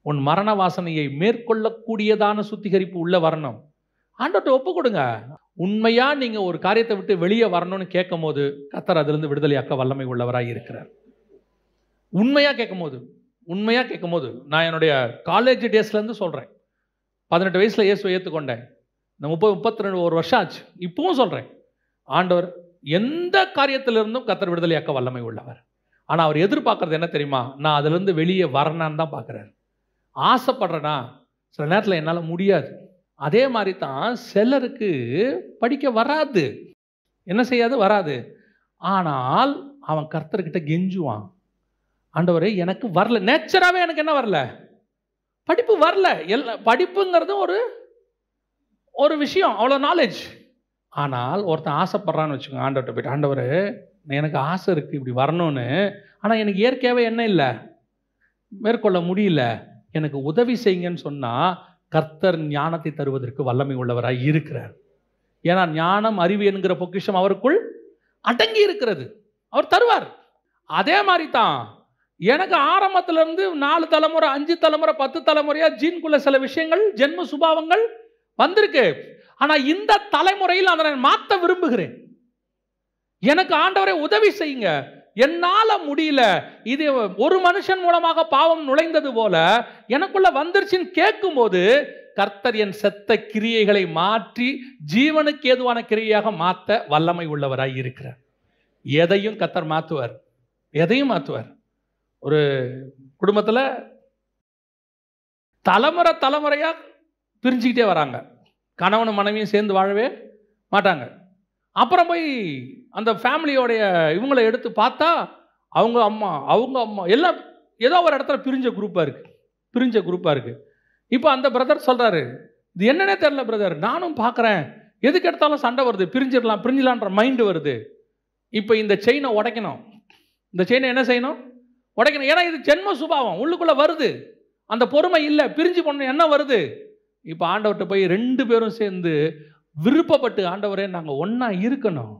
உன் மரண வாசனையை மேற்கொள்ளக்கூடியதான சுத்திகரிப்பு உள்ளே வரணும் ஆண்டோட்ட ஒப்பு கொடுங்க உண்மையாக நீங்கள் ஒரு காரியத்தை விட்டு வெளியே வரணும்னு கேட்கும் போது கத்தர் அதுலேருந்து விடுதலையாக்க வல்லமை உள்ளவராக இருக்கிறார் உண்மையாக கேட்கும் போது உண்மையாக கேட்கும் போது நான் என்னுடைய காலேஜ் டேஸ்லேருந்து சொல்கிறேன் பதினெட்டு வயசில் இயேசு ஏற்றுக்கொண்டேன் இந்த முப்பது முப்பத்தி ரெண்டு ஒரு வருஷம் ஆச்சு இப்பவும் சொல்கிறேன் ஆண்டவர் எந்த காரியத்திலிருந்தும் கத்தர் விடுதலையாக்க வல்லமை உள்ளவர் ஆனால் அவர் எதிர்பார்க்குறது என்ன தெரியுமா நான் அதிலிருந்து வெளியே வரணான்னு தான் பார்க்குறாரு ஆசைப்படுறேன்னா சில நேரத்தில் என்னால் முடியாது அதே மாதிரி தான் சிலருக்கு படிக்க வராது என்ன செய்யாது வராது ஆனால் அவன் கர்த்தர்கிட்ட கெஞ்சுவான் ஆண்டவரே எனக்கு வரல நேச்சராகவே எனக்கு என்ன வரல படிப்பு வரல எல்லா படிப்புங்கிறது ஒரு ஒரு விஷயம் அவ்வளோ நாலேஜ் ஆனால் ஒருத்தன் ஆசைப்பட்றான்னு வச்சுக்கோங்க ஆண்டவர்கிட்ட போய்ட்டு ஆண்டவர் எனக்கு ஆசை இருக்குது இப்படி வரணும்னு ஆனால் எனக்கு இயற்கையாகவே என்ன இல்லை மேற்கொள்ள முடியல எனக்கு உதவி செய்யுங்கன்னு சொன்னால் கர்த்தர் ஞானத்தை தருவதற்கு வல்லமை உள்ளவராய் இருக்கிறார் ஏன்னா ஞானம் அறிவு என்கிற பொக்கிஷம் அவருக்குள் அடங்கி இருக்கிறது அவர் தருவார் அதே மாதிரி தான் எனக்கு ஆரம்பத்திலிருந்து நாலு தலைமுறை அஞ்சு தலைமுறை பத்து தலைமுறையாக ஜீன்குள்ள சில விஷயங்கள் ஜென்ம சுபாவங்கள் வந்திருக்கு ஆனால் இந்த தலைமுறையில் அதை நான் மாற்ற விரும்புகிறேன் எனக்கு ஆண்டவரை உதவி செய்யுங்க என்னால் முடியல இது ஒரு மனுஷன் மூலமாக பாவம் நுழைந்தது போல எனக்குள்ள வந்துருச்சுன்னு கேட்கும்போது கர்த்தர் என் செத்த கிரியைகளை மாற்றி ஜீவனுக்கு ஏதுவான கிரியையாக மாற்ற வல்லமை உள்ளவராய் இருக்கிறார் எதையும் கர்த்தர் மாற்றுவார் எதையும் மாற்றுவார் ஒரு குடும்பத்தில் தலைமுறை தலைமுறையாக பிரிஞ்சுக்கிட்டே வராங்க கணவனும் மனைவியும் சேர்ந்து வாழவே மாட்டாங்க அப்புறம் போய் அந்த ஃபேமிலியோடைய இவங்களை எடுத்து பார்த்தா அவங்க அம்மா அவங்க அம்மா எல்லாம் ஏதோ ஒரு இடத்துல பிரிஞ்ச குரூப்பாக இருக்குது பிரிஞ்ச குரூப்பாக இருக்குது இப்போ அந்த பிரதர் சொல்கிறாரு இது என்னன்னே தெரில பிரதர் நானும் பார்க்குறேன் எதுக்கு எடுத்தாலும் சண்டை வருது பிரிஞ்சிடலாம் பிரிஞ்சிடலான்ற மைண்டு வருது இப்போ இந்த செயினை உடைக்கணும் இந்த செயினை என்ன செய்யணும் உடைக்கணும் ஏன்னா இது ஜென்ம சுபாவம் உள்ளுக்குள்ளே வருது அந்த பொறுமை இல்லை பிரிஞ்சு போன என்ன வருது இப்போ ஆண்டவர்கிட்ட போய் ரெண்டு பேரும் சேர்ந்து விருப்பப்பட்டு ஆண்டவரே நாங்கள் ஒன்றா இருக்கணும்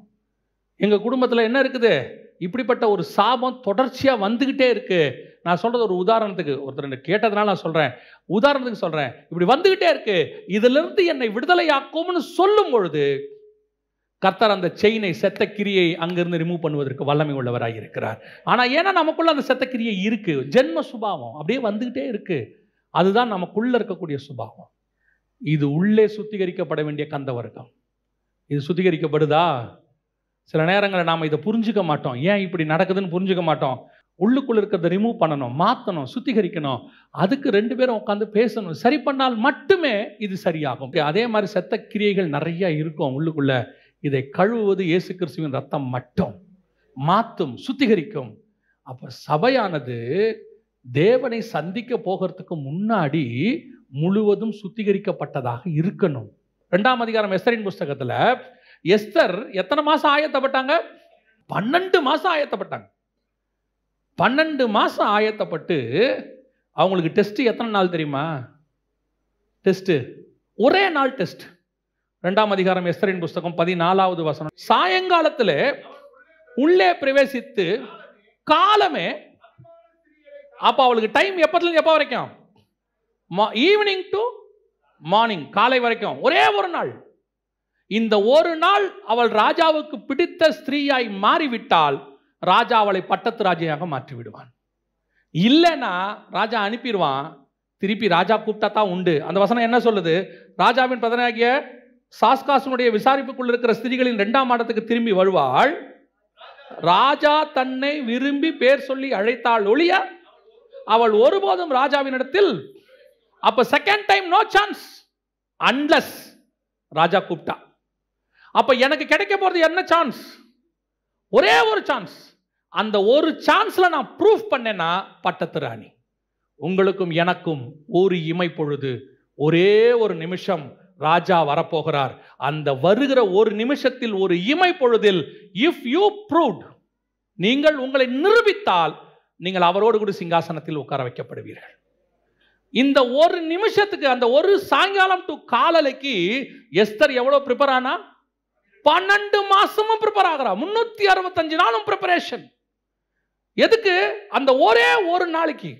எங்கள் குடும்பத்தில் என்ன இருக்குது இப்படிப்பட்ட ஒரு சாபம் தொடர்ச்சியாக வந்துக்கிட்டே இருக்குது நான் சொல்கிறது ஒரு உதாரணத்துக்கு ஒருத்தர் கேட்டதுனால நான் சொல்கிறேன் உதாரணத்துக்கு சொல்கிறேன் இப்படி வந்துக்கிட்டே இருக்குது இதிலிருந்து என்னை விடுதலையாக்கும்னு சொல்லும் பொழுது கர்த்தர் அந்த செயினை செத்த கிரியை அங்கிருந்து ரிமூவ் பண்ணுவதற்கு வல்லமை உள்ளவராக இருக்கிறார் ஆனால் ஏன்னா நமக்குள்ள அந்த செத்த கிரியை இருக்குது ஜென்ம சுபாவம் அப்படியே வந்துக்கிட்டே இருக்குது அதுதான் நமக்குள்ளே இருக்கக்கூடிய சுபாவம் இது உள்ளே சுத்திகரிக்கப்பட வேண்டிய கந்த வர்க்கம் இது சுத்திகரிக்கப்படுதா சில நேரங்களில் நாம் இதை புரிஞ்சுக்க மாட்டோம் ஏன் இப்படி நடக்குதுன்னு புரிஞ்சுக்க மாட்டோம் உள்ளுக்குள்ள இருக்கிறத ரிமூவ் பண்ணணும் மாற்றணும் சுத்திகரிக்கணும் அதுக்கு ரெண்டு பேரும் உட்காந்து பேசணும் சரி பண்ணால் மட்டுமே இது சரியாகும் அதே மாதிரி செத்த கிரியைகள் நிறைய இருக்கும் உள்ளுக்குள்ள இதை கழுவுவது இயேசு கிறிஸ்துவின் ரத்தம் மட்டும் மாற்றும் சுத்திகரிக்கும் அப்போ சபையானது தேவனை சந்திக்க போகிறதுக்கு முன்னாடி முழுவதும் சுத்திகரிக்கப்பட்டதாக இருக்கணும் ரெண்டாம் அதிகாரம் எஸ்தரின் புஸ்தகத்தில் எஸ்தர் எத்தனை மாதம் ஆயத்தப்பட்டாங்க பன்னெண்டு மாதம் ஆயத்தப்பட்டாங்க பன்னெண்டு மாதம் ஆயத்தப்பட்டு அவங்களுக்கு டெஸ்ட் எத்தனை நாள் தெரியுமா டெஸ்ட் ஒரே நாள் டெஸ்ட் ரெண்டாம் அதிகாரம் எஸ்தரின் புஸ்தகம் பதினாலாவது வசனம் சாயங்காலத்தில் உள்ளே பிரவேசித்து காலமே அப்போ அவளுக்கு டைம் இருந்து எப்போ வரைக்கும் ஈவினிங் டு மார்னிங் காலை வரைக்கும் ஒரே ஒரு நாள் இந்த ஒரு நாள் அவள் ராஜாவுக்கு பிடித்த ஸ்திரீயாய் மாறிவிட்டால் ராஜா அவளை பட்டத்து ராஜையாக மாற்றி விடுவான் இல்லைன்னா ராஜா அனுப்பிடுவான் திருப்பி ராஜா கூப்பிட்டா தான் உண்டு அந்த வசனம் என்ன சொல்லுது ராஜாவின் பதனாகிய சாஸ்காசனுடைய விசாரிப்புக்குள் இருக்கிற ஸ்திரீகளின் ரெண்டாம் மாடத்துக்கு திரும்பி வருவாள் ராஜா தன்னை விரும்பி பேர் சொல்லி அழைத்தாள் ஒழிய அவள் ஒருபோதும் ராஜாவினிடத்தில் அப்போ second time no chance unless ராஜா கூப்பிட்டா அப்போ எனக்கு கிடைக்க போகிறது என்ன சான்ஸ் ஒரே ஒரு சான்ஸ் அந்த ஒரு சான்ஸ்ல நான் ப்ரூஃப் பண்ணேன்னா பட்டத்து ராணி உங்களுக்கும் எனக்கும் ஒரு இமை பொழுது ஒரே ஒரு நிமிஷம் ராஜா வரப்போகிறார் அந்த வருகிற ஒரு நிமிஷத்தில் ஒரு இமை பொழுதில் இஃப் யூ ப்ரூவ் நீங்கள் உங்களை நிரூபித்தால் நீங்கள் அவரோடு கூட சிங்காசனத்தில் உட்கார வைக்கப்படுவீர்கள் இந்த ஒரு நிமிஷத்துக்கு அந்த ஒரு சாயங்காலம் டு காலலைக்கு எஸ்தர் எவ்வளோ ப்ரிப்பேர் ஆனா பன்னெண்டு மாசமும் ப்ரிப்பேர் ஆகிறா முன்னூத்தி அறுபத்தஞ்சு நாளும் ப்ரிப்பரேஷன் எதுக்கு அந்த ஒரே ஒரு நாளைக்கு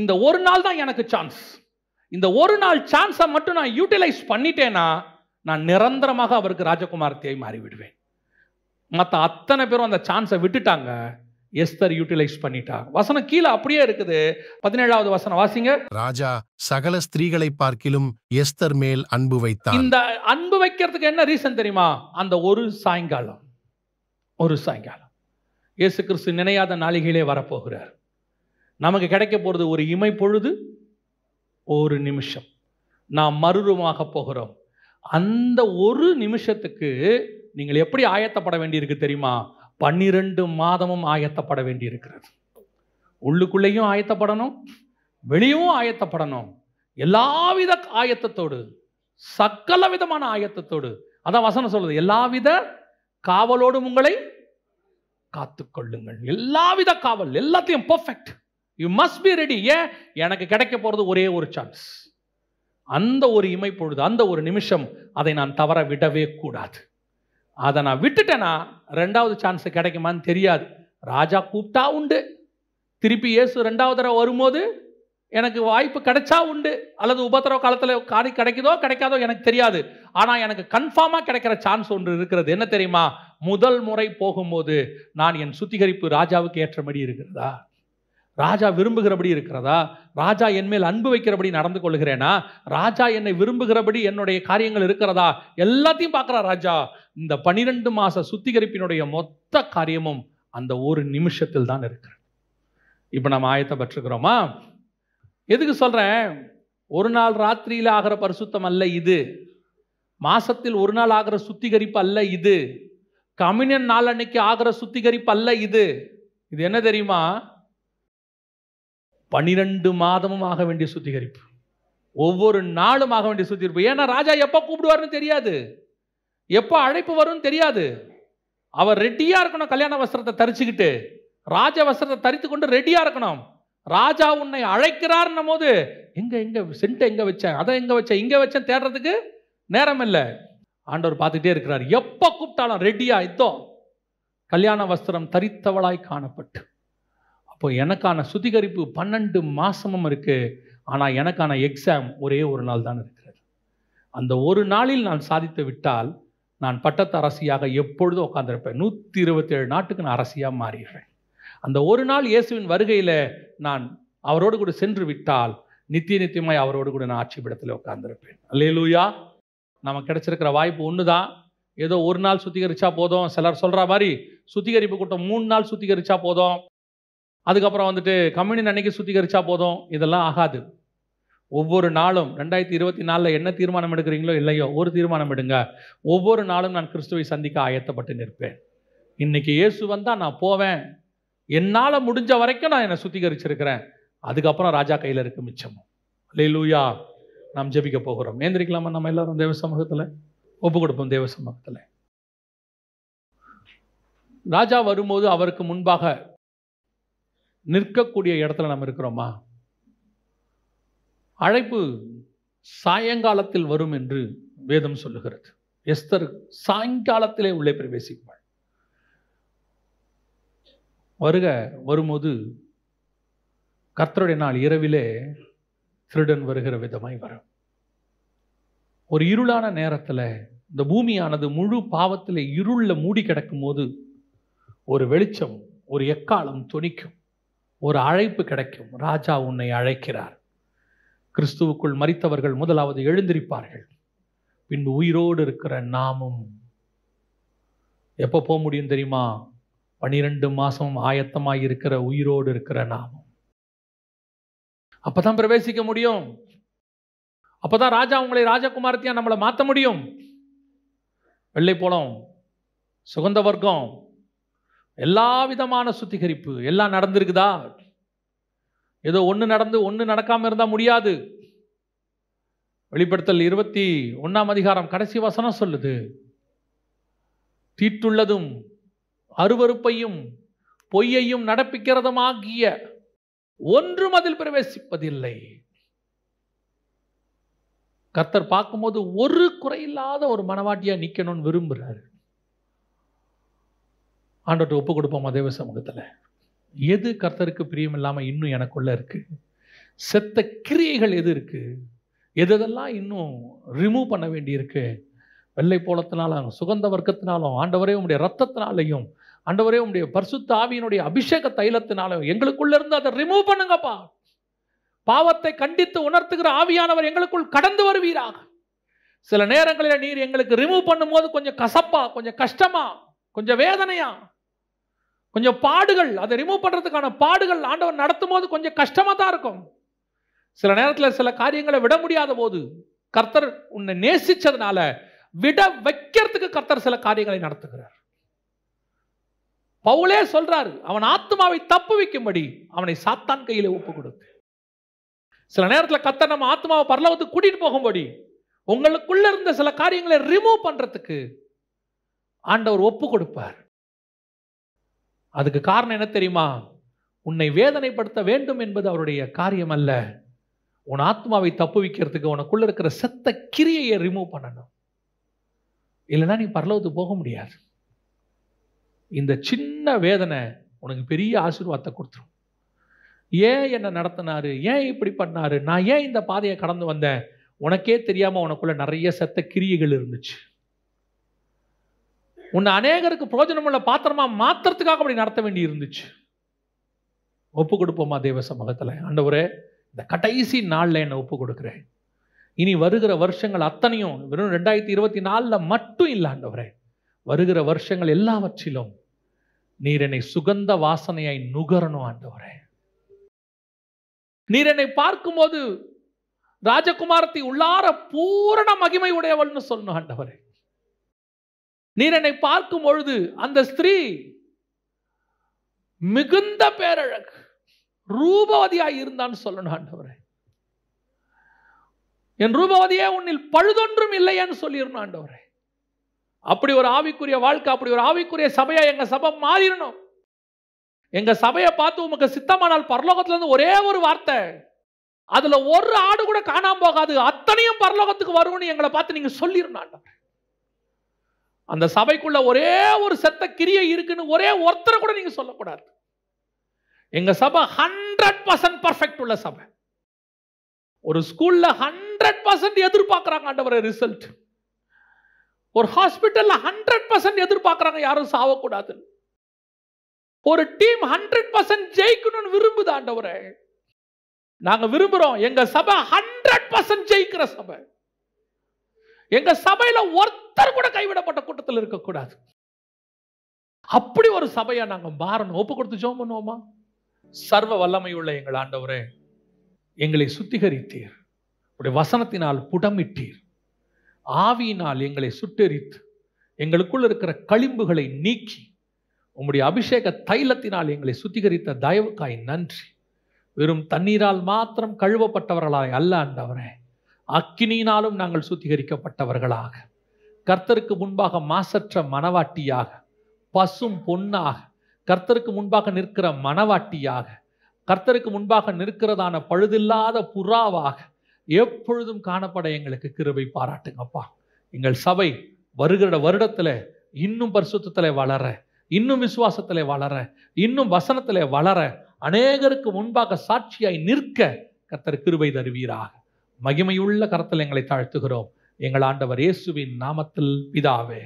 இந்த ஒரு நாள் தான் எனக்கு சான்ஸ் இந்த ஒரு நாள் சான்ஸை மட்டும் நான் யூட்டிலைஸ் பண்ணிட்டேன்னா நான் நிரந்தரமாக அவருக்கு ராஜகுமாரத்தியை மாறிவிடுவேன் மற்ற அத்தனை பேரும் அந்த சான்ஸை விட்டுட்டாங்க எஸ்தர் யூட்டிலைஸ் பண்ணிட்டா வசனம் கீழே அப்படியே இருக்குது பதினேழாவது வசனம் வாசிங்க ராஜா சகல ஸ்திரீகளை பார்க்கிலும் எஸ்தர் மேல் அன்பு வைத்தார் இந்த அன்பு வைக்கிறதுக்கு என்ன ரீசன் தெரியுமா அந்த ஒரு சாயங்காலம் ஒரு சாயங்காலம் இயேசு கிறிஸ்து நினையாத நாளிகளே வரப்போகிறார் நமக்கு கிடைக்க போகிறது ஒரு இமை பொழுது ஒரு நிமிஷம் நாம் மறுரூமாக போகிறோம் அந்த ஒரு நிமிஷத்துக்கு நீங்கள் எப்படி ஆயத்தப்பட வேண்டியிருக்கு தெரியுமா பன்னிரண்டு மாதமும் ஆயத்தப்பட வேண்டியிருக்கிறது உள்ளுக்குள்ளேயும் ஆயத்தப்படணும் வெளியும் ஆயத்தப்படணும் எல்லாவித ஆயத்தத்தோடு சக்கல விதமான ஆயத்தத்தோடு அதான் வசனம் சொல்லுது எல்லாவித காவலோடும் உங்களை காத்துக்கொள்ளுங்கள் எல்லாவித காவல் எல்லாத்தையும் perfect you must be ready ஏ எனக்கு கிடைக்க போகிறது ஒரே ஒரு சான்ஸ் அந்த ஒரு இமை பொழுது அந்த ஒரு நிமிஷம் அதை நான் தவற விடவே கூடாது அதை நான் விட்டுட்டேன்னா ரெண்டாவது சான்ஸ் கிடைக்குமான்னு தெரியாது ராஜா கூப்பிட்டா உண்டு திருப்பி இயேசு ரெண்டாவது தடவை வரும்போது எனக்கு வாய்ப்பு கிடைச்சா உண்டு அல்லது உபத்திரவ காலத்தில் காடி கிடைக்குதோ கிடைக்காதோ எனக்கு தெரியாது ஆனால் எனக்கு கன்ஃபார்மாக கிடைக்கிற சான்ஸ் ஒன்று இருக்கிறது என்ன தெரியுமா முதல் முறை போகும்போது நான் என் சுத்திகரிப்பு ராஜாவுக்கு ஏற்றபடி இருக்கிறதா ராஜா விரும்புகிறபடி இருக்கிறதா ராஜா என் மேல் அன்பு வைக்கிறபடி நடந்து கொள்கிறேனா ராஜா என்னை விரும்புகிறபடி என்னுடைய காரியங்கள் இருக்கிறதா எல்லாத்தையும் பார்க்குறா ராஜா இந்த பனிரெண்டு மாத சுத்திகரிப்பினுடைய மொத்த காரியமும் அந்த ஒரு நிமிஷத்தில் தான் இருக்கிறது இப்போ நம்ம ஆயத்தை பற்றுக்கிறோமா எதுக்கு சொல்கிறேன் ஒரு நாள் ராத்திரியில் ஆகிற பரிசுத்தம் அல்ல இது மாசத்தில் ஒரு நாள் ஆகிற சுத்திகரிப்பு அல்ல இது கம்யூனியன் நாள் அன்னைக்கு ஆகிற சுத்திகரிப்பு அல்ல இது இது என்ன தெரியுமா பனிரெண்டு மாதமும் ஆக வேண்டிய சுத்திகரிப்பு ஒவ்வொரு நாளும் ஆக வேண்டிய சுத்திகரிப்பு ஏன்னா ராஜா எப்போ கூப்பிடுவார்னு தெரியாது எப்போ அழைப்பு வரும்னு தெரியாது அவர் ரெடியாக இருக்கணும் கல்யாண வஸ்திரத்தை தரிச்சுக்கிட்டு ராஜ வஸ்திரத்தை தரித்து கொண்டு ரெடியாக இருக்கணும் ராஜா உன்னை அழைக்கிறார்னும் போது எங்கே எங்கே சென்ட்டை எங்கே வச்சேன் அதை எங்கே வச்சேன் இங்கே வச்சேன் தேடுறதுக்கு நேரம் இல்லை ஆண்டவர் பார்த்துட்டே இருக்கிறார் எப்போ கூப்பிட்டாலும் ரெடியாக இதோ கல்யாண வஸ்திரம் தரித்தவளாய் காணப்பட்டு அப்போ எனக்கான சுத்திகரிப்பு பன்னெண்டு மாதமும் இருக்குது ஆனால் எனக்கான எக்ஸாம் ஒரே ஒரு நாள் தான் இருக்கிறது அந்த ஒரு நாளில் நான் சாதித்து விட்டால் நான் பட்டத்து அரசியாக எப்பொழுதும் உட்காந்துருப்பேன் நூற்றி ஏழு நாட்டுக்கு நான் அரசியாக மாறிடுறேன் அந்த ஒரு நாள் இயேசுவின் வருகையில் நான் அவரோடு கூட சென்று விட்டால் நித்திய நித்தியமாய் அவரோடு கூட நான் ஆட்சிப்பிடத்தில் உட்காந்துருப்பேன் அல்லேலூயா நமக்கு கிடைச்சிருக்கிற வாய்ப்பு ஒன்று தான் ஏதோ ஒரு நாள் சுத்திகரிச்சா போதும் சிலர் சொல்கிற மாதிரி சுத்திகரிப்பு கூட்டம் மூணு நாள் சுத்திகரிச்சா போதும் அதுக்கப்புறம் வந்துட்டு கம்யூனி அன்னைக்கு சுத்திகரிச்சா போதும் இதெல்லாம் ஆகாது ஒவ்வொரு நாளும் ரெண்டாயிரத்தி இருபத்தி நாலில் என்ன தீர்மானம் எடுக்கிறீங்களோ இல்லையோ ஒரு தீர்மானம் எடுங்க ஒவ்வொரு நாளும் நான் கிறிஸ்துவை சந்திக்க ஆயத்தப்பட்டு நிற்பேன் இன்னைக்கு இயேசு வந்தால் நான் போவேன் என்னால் முடிஞ்ச வரைக்கும் நான் என்னை சுத்திகரிச்சிருக்கிறேன் அதுக்கப்புறம் ராஜா கையில் இருக்கு மிச்சம் லூயா நாம் ஜெபிக்க போகிறோம் ஏந்திரிக்கலாமா நம்ம எல்லாரும் தேவ சமூகத்தில் ஒப்பு கொடுப்போம் தேவ சமூகத்தில் ராஜா வரும்போது அவருக்கு முன்பாக நிற்கக்கூடிய இடத்துல நம்ம இருக்கிறோமா அழைப்பு சாயங்காலத்தில் வரும் என்று வேதம் சொல்லுகிறது எஸ்தர் சாயங்காலத்திலே உள்ளே பிரவேசிப்பாள் வருக வரும்போது கர்த்தருடைய நாள் இரவிலே திருடன் வருகிற விதமாய் வரும் ஒரு இருளான நேரத்தில் இந்த பூமியானது முழு பாவத்தில் இருளில் மூடி கிடக்கும் போது ஒரு வெளிச்சம் ஒரு எக்காலம் துணிக்கும் ஒரு அழைப்பு கிடைக்கும் ராஜா உன்னை அழைக்கிறார் கிறிஸ்துவுக்குள் மறித்தவர்கள் முதலாவது எழுந்திருப்பார்கள் பின்பு உயிரோடு இருக்கிற நாமும் எப்போ போக முடியும் தெரியுமா பனிரெண்டு மாதம் ஆயத்தமாக இருக்கிற உயிரோடு இருக்கிற நாமும் அப்பதான் பிரவேசிக்க முடியும் அப்பதான் ராஜா உங்களை ராஜகுமாரத்தையா நம்மளை மாற்ற முடியும் வெள்ளை போலம் சுகந்த வர்க்கம் எல்லா விதமான சுத்திகரிப்பு எல்லாம் நடந்திருக்குதா ஏதோ ஒன்று நடந்து ஒன்று நடக்காமல் இருந்தால் முடியாது வெளிப்படுத்தல் இருபத்தி ஒன்றாம் அதிகாரம் கடைசி வசனம் சொல்லுது தீட்டுள்ளதும் அருவறுப்பையும் பொய்யையும் நடப்பிக்கிறதுமாகிய ஒன்றும் அதில் பிரவேசிப்பதில்லை கர்த்தர் பார்க்கும்போது ஒரு குறையில்லாத ஒரு மனவாட்டியாக நிற்கணும்னு விரும்புகிறாரு ஆண்டோட்ட ஒப்பு கொடுப்போம் தேவ சமூகத்தில் எது கர்த்தருக்கு பிரியம் இல்லாமல் இன்னும் எனக்குள்ளே இருக்குது செத்த கிரியைகள் எது இருக்குது எதெல்லாம் இன்னும் ரிமூவ் பண்ண வேண்டியிருக்கு வெள்ளை போலத்தினாலும் சுகந்த வர்க்கத்தினாலும் ஆண்டவரே உடைய ரத்தத்தினாலையும் ஆண்டவரே உடைய பரிசுத்த ஆவியினுடைய அபிஷேக தைலத்தினாலும் எங்களுக்குள்ள இருந்து அதை ரிமூவ் பண்ணுங்கப்பா பாவத்தை கண்டித்து உணர்த்துகிற ஆவியானவர் எங்களுக்குள் கடந்து வருவீராக சில நேரங்களில் நீர் எங்களுக்கு ரிமூவ் பண்ணும்போது கொஞ்சம் கசப்பா கொஞ்சம் கஷ்டமா கொஞ்சம் வேதனையா கொஞ்சம் பாடுகள் அதை ரிமூவ் பண்ணுறதுக்கான பாடுகள் ஆண்டவர் நடத்தும் போது கொஞ்சம் கஷ்டமாக தான் இருக்கும் சில நேரத்தில் சில காரியங்களை விட முடியாத போது கர்த்தர் உன்னை நேசித்ததுனால விட வைக்கிறதுக்கு கர்த்தர் சில காரியங்களை நடத்துகிறார் பவுலே சொல்றாரு அவன் ஆத்மாவை தப்பு வைக்கும்படி அவனை சாத்தான் கையில் ஒப்பு கொடுத்து சில நேரத்தில் கர்த்தர் நம்ம ஆத்மாவை பரலவத்துக்கு கூட்டிட்டு போகும்படி உங்களுக்குள்ள இருந்த சில காரியங்களை ரிமூவ் பண்றதுக்கு ஆண்டவர் ஒப்பு கொடுப்பார் அதுக்கு காரணம் என்ன தெரியுமா உன்னை வேதனைப்படுத்த வேண்டும் என்பது அவருடைய காரியம் அல்ல உன் ஆத்மாவை தப்பு வைக்கிறதுக்கு உனக்குள்ள இருக்கிற செத்த கிரியையை ரிமூவ் பண்ணணும் இல்லைன்னா நீ பரலவத்துக்கு போக முடியாது இந்த சின்ன வேதனை உனக்கு பெரிய ஆசீர்வாதத்தை கொடுத்துரும் ஏன் என்னை நடத்தினாரு ஏன் இப்படி பண்ணாரு நான் ஏன் இந்த பாதையை கடந்து வந்தேன் உனக்கே தெரியாமல் உனக்குள்ள நிறைய செத்த கிரியைகள் இருந்துச்சு உன்னை அநேகருக்கு உள்ள பாத்திரமா மாத்திரத்துக்காக அப்படி நடத்த வேண்டி இருந்துச்சு ஒப்பு கொடுப்போமா தேவ சமூகத்தில் ஆண்டவரே இந்த கடைசி நாளில் என்னை ஒப்பு கொடுக்குறேன் இனி வருகிற வருஷங்கள் அத்தனையும் வெறும் ரெண்டாயிரத்தி இருபத்தி நாலில் மட்டும் இல்லை ஆண்டவரே வருகிற வருஷங்கள் எல்லாவற்றிலும் நீர் என்னை சுகந்த வாசனையாய் நுகரணும் ஆண்டவரே நீர் என்னை பார்க்கும்போது ராஜகுமாரத்தை உள்ளார பூரண மகிமை உடையவள்னு சொல்லணும் ஆண்டவரே நீர் என்னை பார்க்கும் பொழுது அந்த ஸ்திரீ மிகுந்த பேரழகு ரூபவதியாய் இருந்தான்னு சொல்லணும் ஆண்டவரே என் ரூபவதியே உன்னில் பழுதொன்றும் இல்லையான்னு சொல்லிடணும் ஆண்டவரே அப்படி ஒரு ஆவிக்குரிய வாழ்க்கை அப்படி ஒரு ஆவிக்குரிய சபையா எங்க சபை மாறிடணும் எங்க சபையை பார்த்து உமக்கு சித்தமானால் பரலோகத்துல இருந்து ஒரே ஒரு வார்த்தை அதுல ஒரு ஆடு கூட காணாம போகாது அத்தனையும் பரலோகத்துக்கு வரும்னு எங்களை பார்த்து நீங்க சொல்லிடணும் ஆண்டவரே அந்த சபைக்குள்ள ஒரே ஒரு செத்த கிரியை இருக்குன்னு ஒரே ஒருத்தரை கூட நீங்கள் சொல்லக்கூடாது எங்க சபை ஹண்ட்ரட் பர்சன்ட் பர்ஃபெக்ட் உள்ள சபை ஒரு ஸ்கூல்ல ஹண்ட்ரட் பர்சன்ட் எதிர்பார்க்கிறாங்க ஆண்டவரை ரிசல்ட் ஒரு ஹாஸ்பிட்டல்ல ஹண்ட்ரட் பர்சன்ட் எதிர்பார்க்குறாங்க யாரும் சாவக்கூடாது ஒரு டீம் ஹண்ட்ரட் பர்சன்ட் ஜெயிக்கணும்னு விரும்புது ஆண்டவரை நாங்க விரும்புறோம் எங்க சபை ஹண்ட்ரட் பர்சன்ட் ஜெயிக்கிற சபை எங்கள் சபையில் ஒருத்தர் கூட கைவிடப்பட்ட கூட்டத்தில் இருக்கக்கூடாது அப்படி ஒரு சபையை நாங்கள் மாறணும் ஒப்பு கொடுத்து ஜோம் பண்ணுவோமா சர்வ வல்லமை உள்ள எங்கள் ஆண்டவரே எங்களை சுத்திகரித்தீர் உடைய வசனத்தினால் புடமிட்டீர் ஆவியினால் எங்களை சுட்டெரித்து எங்களுக்குள் இருக்கிற களிம்புகளை நீக்கி உங்களுடைய அபிஷேக தைலத்தினால் எங்களை சுத்திகரித்த தயவுக்காய் நன்றி வெறும் தண்ணீரால் மாத்திரம் கழுவப்பட்டவர்களாய் அல்ல ஆண்டவரே அக்கினியினாலும் நாங்கள் சுத்திகரிக்கப்பட்டவர்களாக கர்த்தருக்கு முன்பாக மாசற்ற மனவாட்டியாக பசும் பொன்னாக கர்த்தருக்கு முன்பாக நிற்கிற மனவாட்டியாக கர்த்தருக்கு முன்பாக நிற்கிறதான பழுதில்லாத புறாவாக எப்பொழுதும் காணப்பட எங்களுக்கு கிருவை பாராட்டுங்கப்பா எங்கள் சபை வருகிற வருடத்தில் இன்னும் பரிசுத்தத்தில் வளர இன்னும் விசுவாசத்தில் வளர இன்னும் வசனத்தில் வளர அநேகருக்கு முன்பாக சாட்சியாய் நிற்க கர்த்தர் கிருவை தருவீராக மகிமையுள்ள கரத்தில் எங்களை தாழ்த்துகிறோம் எங்கள் ஆண்டவர் இயேசுவின் நாமத்தில் பிதாவே